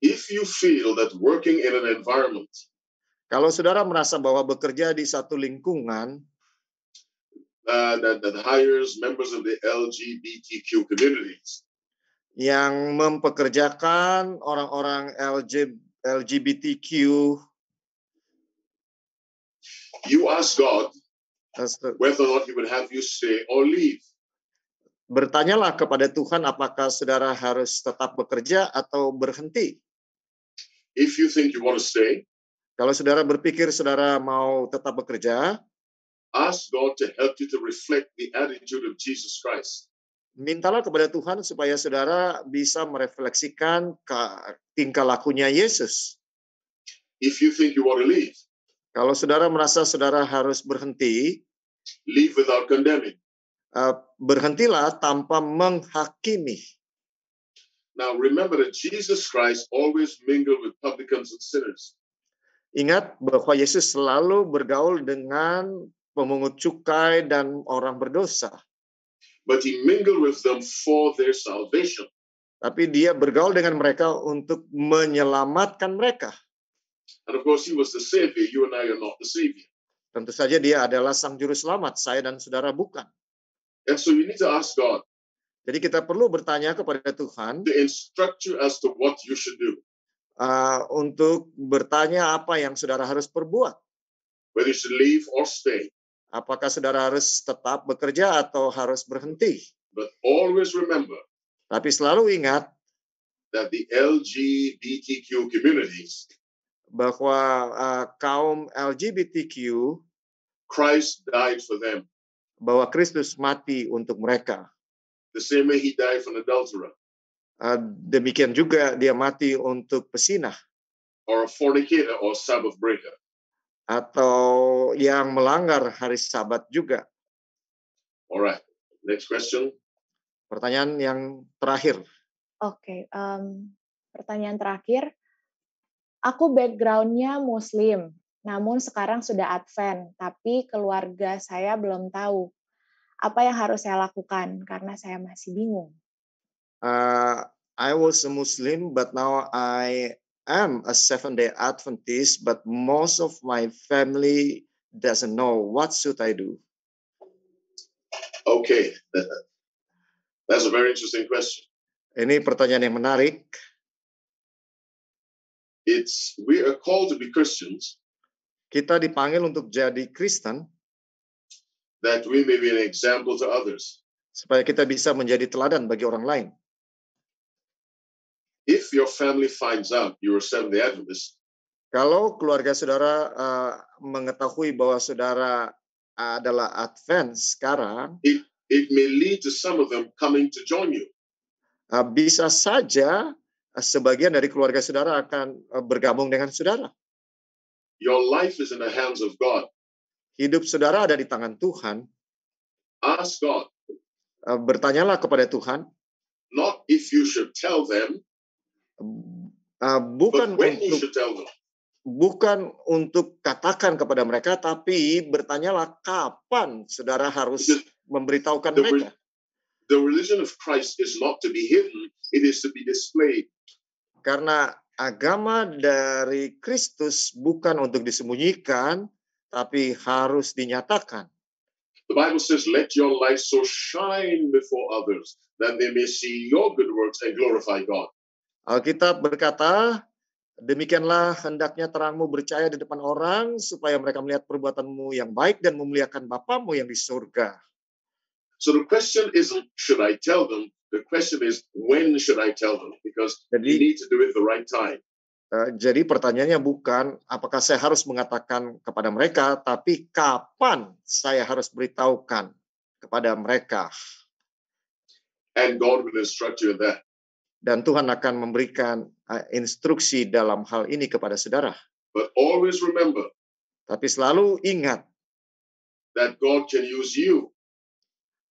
If you feel that working in an environment kalau saudara merasa bahwa bekerja di satu lingkungan uh, that, that hires members of the LGBTQ communities yang mempekerjakan orang-orang LG, LGBTQ you ask God the, whether or not he would have you stay or leave bertanyalah kepada Tuhan apakah saudara harus tetap bekerja atau berhenti if you think you want to stay kalau saudara berpikir saudara mau tetap bekerja, ask God to help you to reflect the attitude of Jesus Christ. Mintalah kepada Tuhan supaya saudara bisa merefleksikan tingkah lakunya Yesus. If you think you want to leave, kalau saudara merasa saudara harus berhenti, leave without condemning. Eh, berhentilah tanpa menghakimi. Now remember that Jesus Christ always mingled with publicans and sinners. Ingat bahwa Yesus selalu bergaul dengan pemungut cukai dan orang berdosa. But he mingled with them for their salvation. Tapi dia bergaul dengan mereka untuk menyelamatkan mereka. Tentu saja dia adalah sang juru selamat. Saya dan saudara bukan. And so you need to ask God. Jadi kita perlu bertanya kepada Tuhan. To as to what you do uh, untuk bertanya apa yang saudara harus perbuat. Whether to leave or stay. Apakah saudara harus tetap bekerja atau harus berhenti? But always remember. Tapi selalu ingat that the LGBTQ communities bahwa uh, kaum LGBTQ Christ died for them. Bahwa Kristus mati untuk mereka. The same way he died for an adulterer. Ah, demikian juga dia mati untuk pesinah. Or a fornicator or Sabbath breaker. Atau yang melanggar hari Sabat juga. Alright, next question. Pertanyaan yang terakhir. Oke, okay, um, pertanyaan terakhir. Aku backgroundnya Muslim, namun sekarang sudah Advent, tapi keluarga saya belum tahu apa yang harus saya lakukan karena saya masih bingung. Uh, I was a Muslim, but now I am a Seventh Day Adventist. But most of my family doesn't know. What should I do? Okay, that's a very interesting question. Ini pertanyaan yang menarik. It's we are called to be Christians. Kita dipanggil untuk jadi Kristen. That we may be an example to others. Supaya kita bisa menjadi teladan bagi orang lain if your family finds out you were Seventh-day Adventist, kalau keluarga saudara uh, mengetahui bahwa saudara eh, adalah Advent sekarang, it, it may lead to some of them coming to join you. Uh, bisa saja uh, sebagian dari keluarga saudara akan uh, bergabung dengan saudara. Your life is in the hands of God. Hidup saudara ada di tangan Tuhan. Ask God. Uh, bertanyalah kepada Tuhan. Not if you should tell them uh, bukan untuk bukan untuk katakan kepada mereka, tapi bertanyalah kapan saudara harus the, memberitahukan the, mereka. The religion of Christ is not to be hidden; it is to be displayed. Karena agama dari Kristus bukan untuk disembunyikan, tapi harus dinyatakan. The Bible says, "Let your light so shine before others that they may see your good works and glorify God." Alkitab berkata, demikianlah hendaknya terangmu bercahaya di depan orang, supaya mereka melihat perbuatanmu yang baik dan memuliakan Bapamu yang di surga. So the question isn't, should I tell them? The question is, when should I tell them? Because jadi, you need to do it the right time. Uh, jadi pertanyaannya bukan apakah saya harus mengatakan kepada mereka, tapi kapan saya harus beritahukan kepada mereka. And God will instruct you in that dan Tuhan akan memberikan eh, instruksi dalam hal ini kepada saudara. But always remember, tapi selalu ingat that God can use you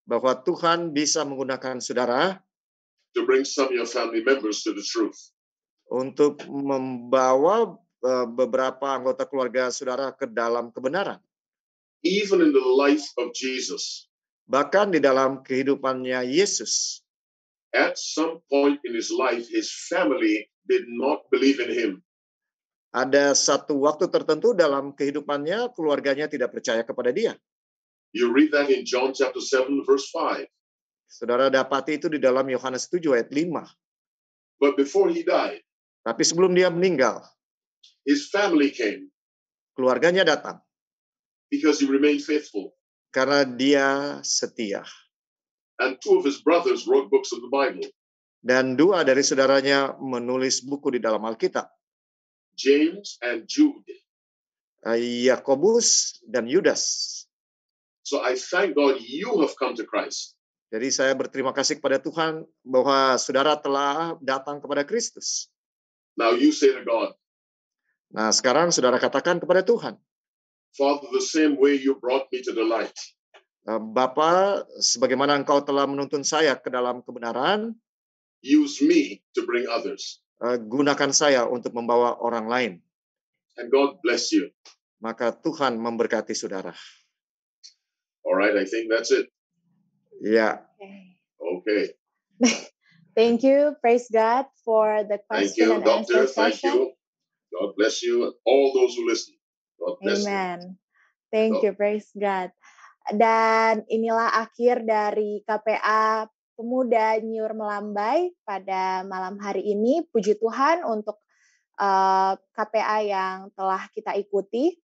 bahwa Tuhan bisa menggunakan saudara to bring some of your family members to the truth. Untuk membawa eh, beberapa anggota keluarga saudara ke dalam kebenaran. Even in the life of Jesus. Bahkan di dalam kehidupannya Yesus. At some point in his life, his family did not believe in him. Ada satu waktu tertentu dalam kehidupannya keluarganya tidak percaya kepada dia. You read that in John chapter 7 verse 5. Saudara dapati itu di dalam Yohanes 7 ayat 5. But before he died, tapi sebelum dia meninggal, his family came. Keluarganya datang. Because he remained faithful. Karena dia setia and two of his brothers wrote books of the Bible. Dan dua dari saudaranya menulis buku di dalam Alkitab. James and Jude. Eh, Yakobus dan Yudas. So I thank God you have come to Christ. Jadi saya berterima kasih kepada Tuhan bahwa saudara telah datang kepada Kristus. Now you say to God. Nah, sekarang saudara katakan kepada Tuhan. Father, the same way you brought me to the light. Eh, Bapa, sebagaimana engkau telah menuntun saya ke dalam kebenaran, use me to bring others. Eh, gunakan saya untuk membawa orang lain. And God bless you. Maka Tuhan memberkati saudara. All right, I think that's it. Yeah. Okay. Thank you. Praise God for the question Thank you, and Doctor. answer Thank you. God bless you and all those who listen. God bless Amen. You. Thank God. you. Praise God. Dan inilah akhir dari KPA Pemuda Nyur Melambai pada malam hari ini. Puji Tuhan untuk eh, KPA yang telah kita ikuti.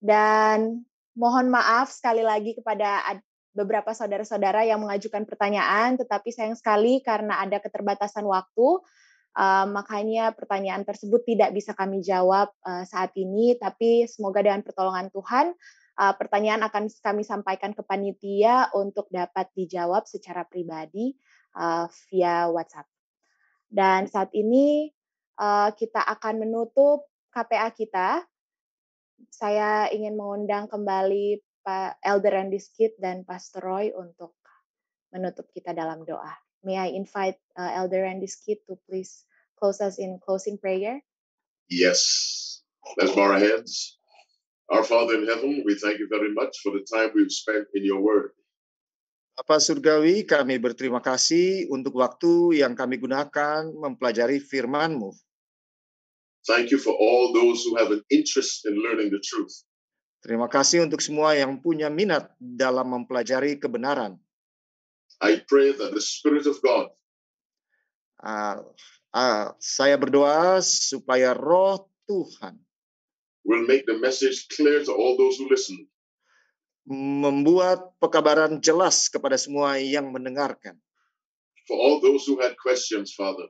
Dan mohon maaf sekali lagi kepada beberapa saudara-saudara yang mengajukan pertanyaan, tetapi sayang sekali karena ada keterbatasan waktu, uh, makanya pertanyaan tersebut tidak bisa kami jawab uh, saat ini. Tapi semoga dengan pertolongan Tuhan, uh, pertanyaan akan kami sampaikan ke panitia untuk dapat dijawab secara pribadi uh, via WhatsApp. Dan saat ini uh, kita akan menutup KPA kita. Saya ingin mengundang kembali Pak Elder Skid dan Pastor Roy untuk menutup kita dalam doa. May I invite uh, Elder Skid to please close us in closing prayer? Yes. Let's bow our heads. Our Father in heaven, we thank you very much for the time we've spent in your word. Bapak Surgawi, kami berterima kasih untuk waktu yang kami gunakan mempelajari firman-Mu. Thank you for all those who have an interest in learning the truth. Terima kasih untuk semua yang punya minat dalam mempelajari kebenaran. I pray that the Spirit of God uh, uh, saya berdoa supaya roh Tuhan will make the message clear to all those who listen. Membuat pekabaran jelas kepada semua yang mendengarkan. For all those who had questions, Father.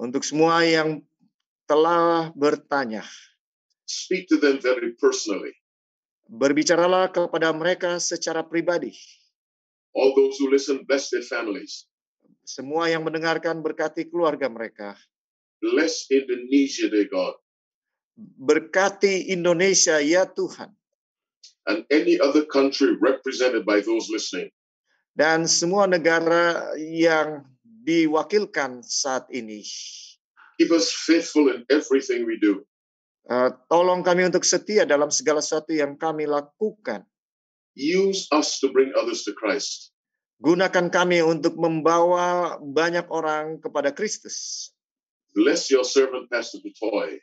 Untuk semua yang telah bertanya. Speak to them very personally. Berbicaralah kepada mereka secara pribadi. All those who listen, bless their families. Semua yang mendengarkan berkati keluarga mereka. Bless Indonesia, dear God. Berkati Indonesia ya Tuhan. And any other country represented by those listening. Dan semua negara yang diwakilkan saat ini. Keep us faithful in everything we do. Uh, tolong kami untuk setia dalam segala sesuatu yang kami lakukan. Use us to bring others to Christ. Gunakan kami untuk membawa banyak orang kepada Kristus. Bless your servant Pastor Dutoy.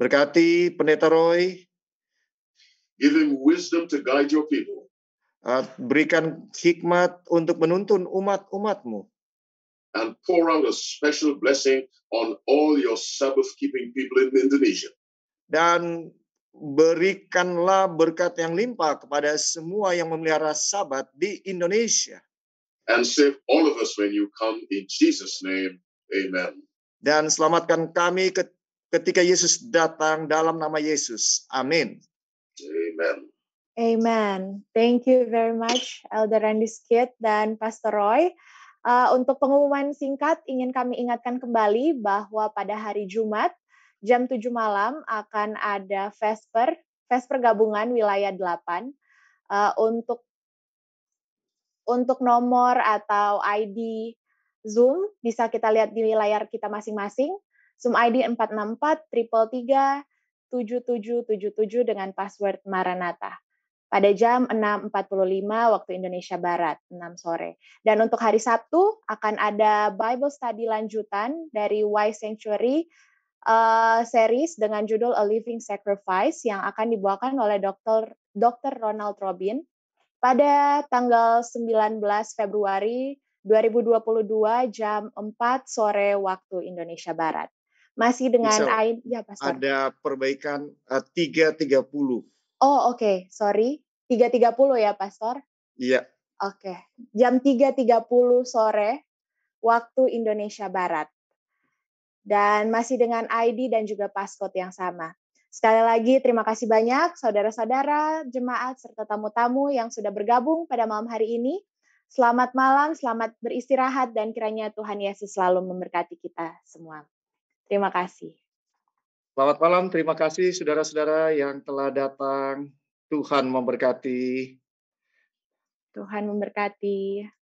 Berkati Pendeta Roy. Give him wisdom to guide your people. Uh, berikan hikmat untuk menuntun umat-umatmu. And pour out a special blessing on all your Sabbath-keeping people in Indonesia. Dan berikanlah berkat yang limpah kepada semua yang memelihara Sabat di Indonesia. And save all of us when you come in Jesus' name. Amen. Dan selamatkan kami ketika ketika Yesus datang dalam nama Yesus. Amin. Amen. Amen. Thank you very much Elder Randy Skid dan Pastor Roy. Uh, untuk pengumuman singkat ingin kami ingatkan kembali bahwa pada hari Jumat jam 7 malam akan ada Vesper, Vesper gabungan wilayah 8. Uh, untuk untuk nomor atau ID Zoom bisa kita lihat di layar kita masing-masing. Zoom ID 464 triple 3 7777 dengan password Maranatha pada jam 6.45 waktu Indonesia Barat, 6 sore. Dan untuk hari Sabtu akan ada Bible Study lanjutan dari Y Sanctuary uh, eh, series dengan judul A Living Sacrifice yang akan dibawakan oleh Dr. Dr. Ronald Robin pada tanggal 19 Februari 2022 jam 4 sore waktu Indonesia Barat. Masih dengan Misal, ya Pastor. Ada perbaikan eh, tiga tiga puluh. Oh, oke. Okay. Sorry. puluh ya Pastor? Iya. Oke. Okay. Jam puluh sore waktu Indonesia Barat. Dan masih dengan ID dan juga passcode yang sama. Sekali lagi terima kasih banyak saudara-saudara, jemaat, serta tamu-tamu yang sudah bergabung pada malam hari ini. Selamat malam, selamat beristirahat, dan kiranya Tuhan Yesus selalu memberkati kita semua. Terima kasih. Selamat malam, terima kasih saudara-saudara yang telah datang. Tuhan memberkati. Tuhan memberkati.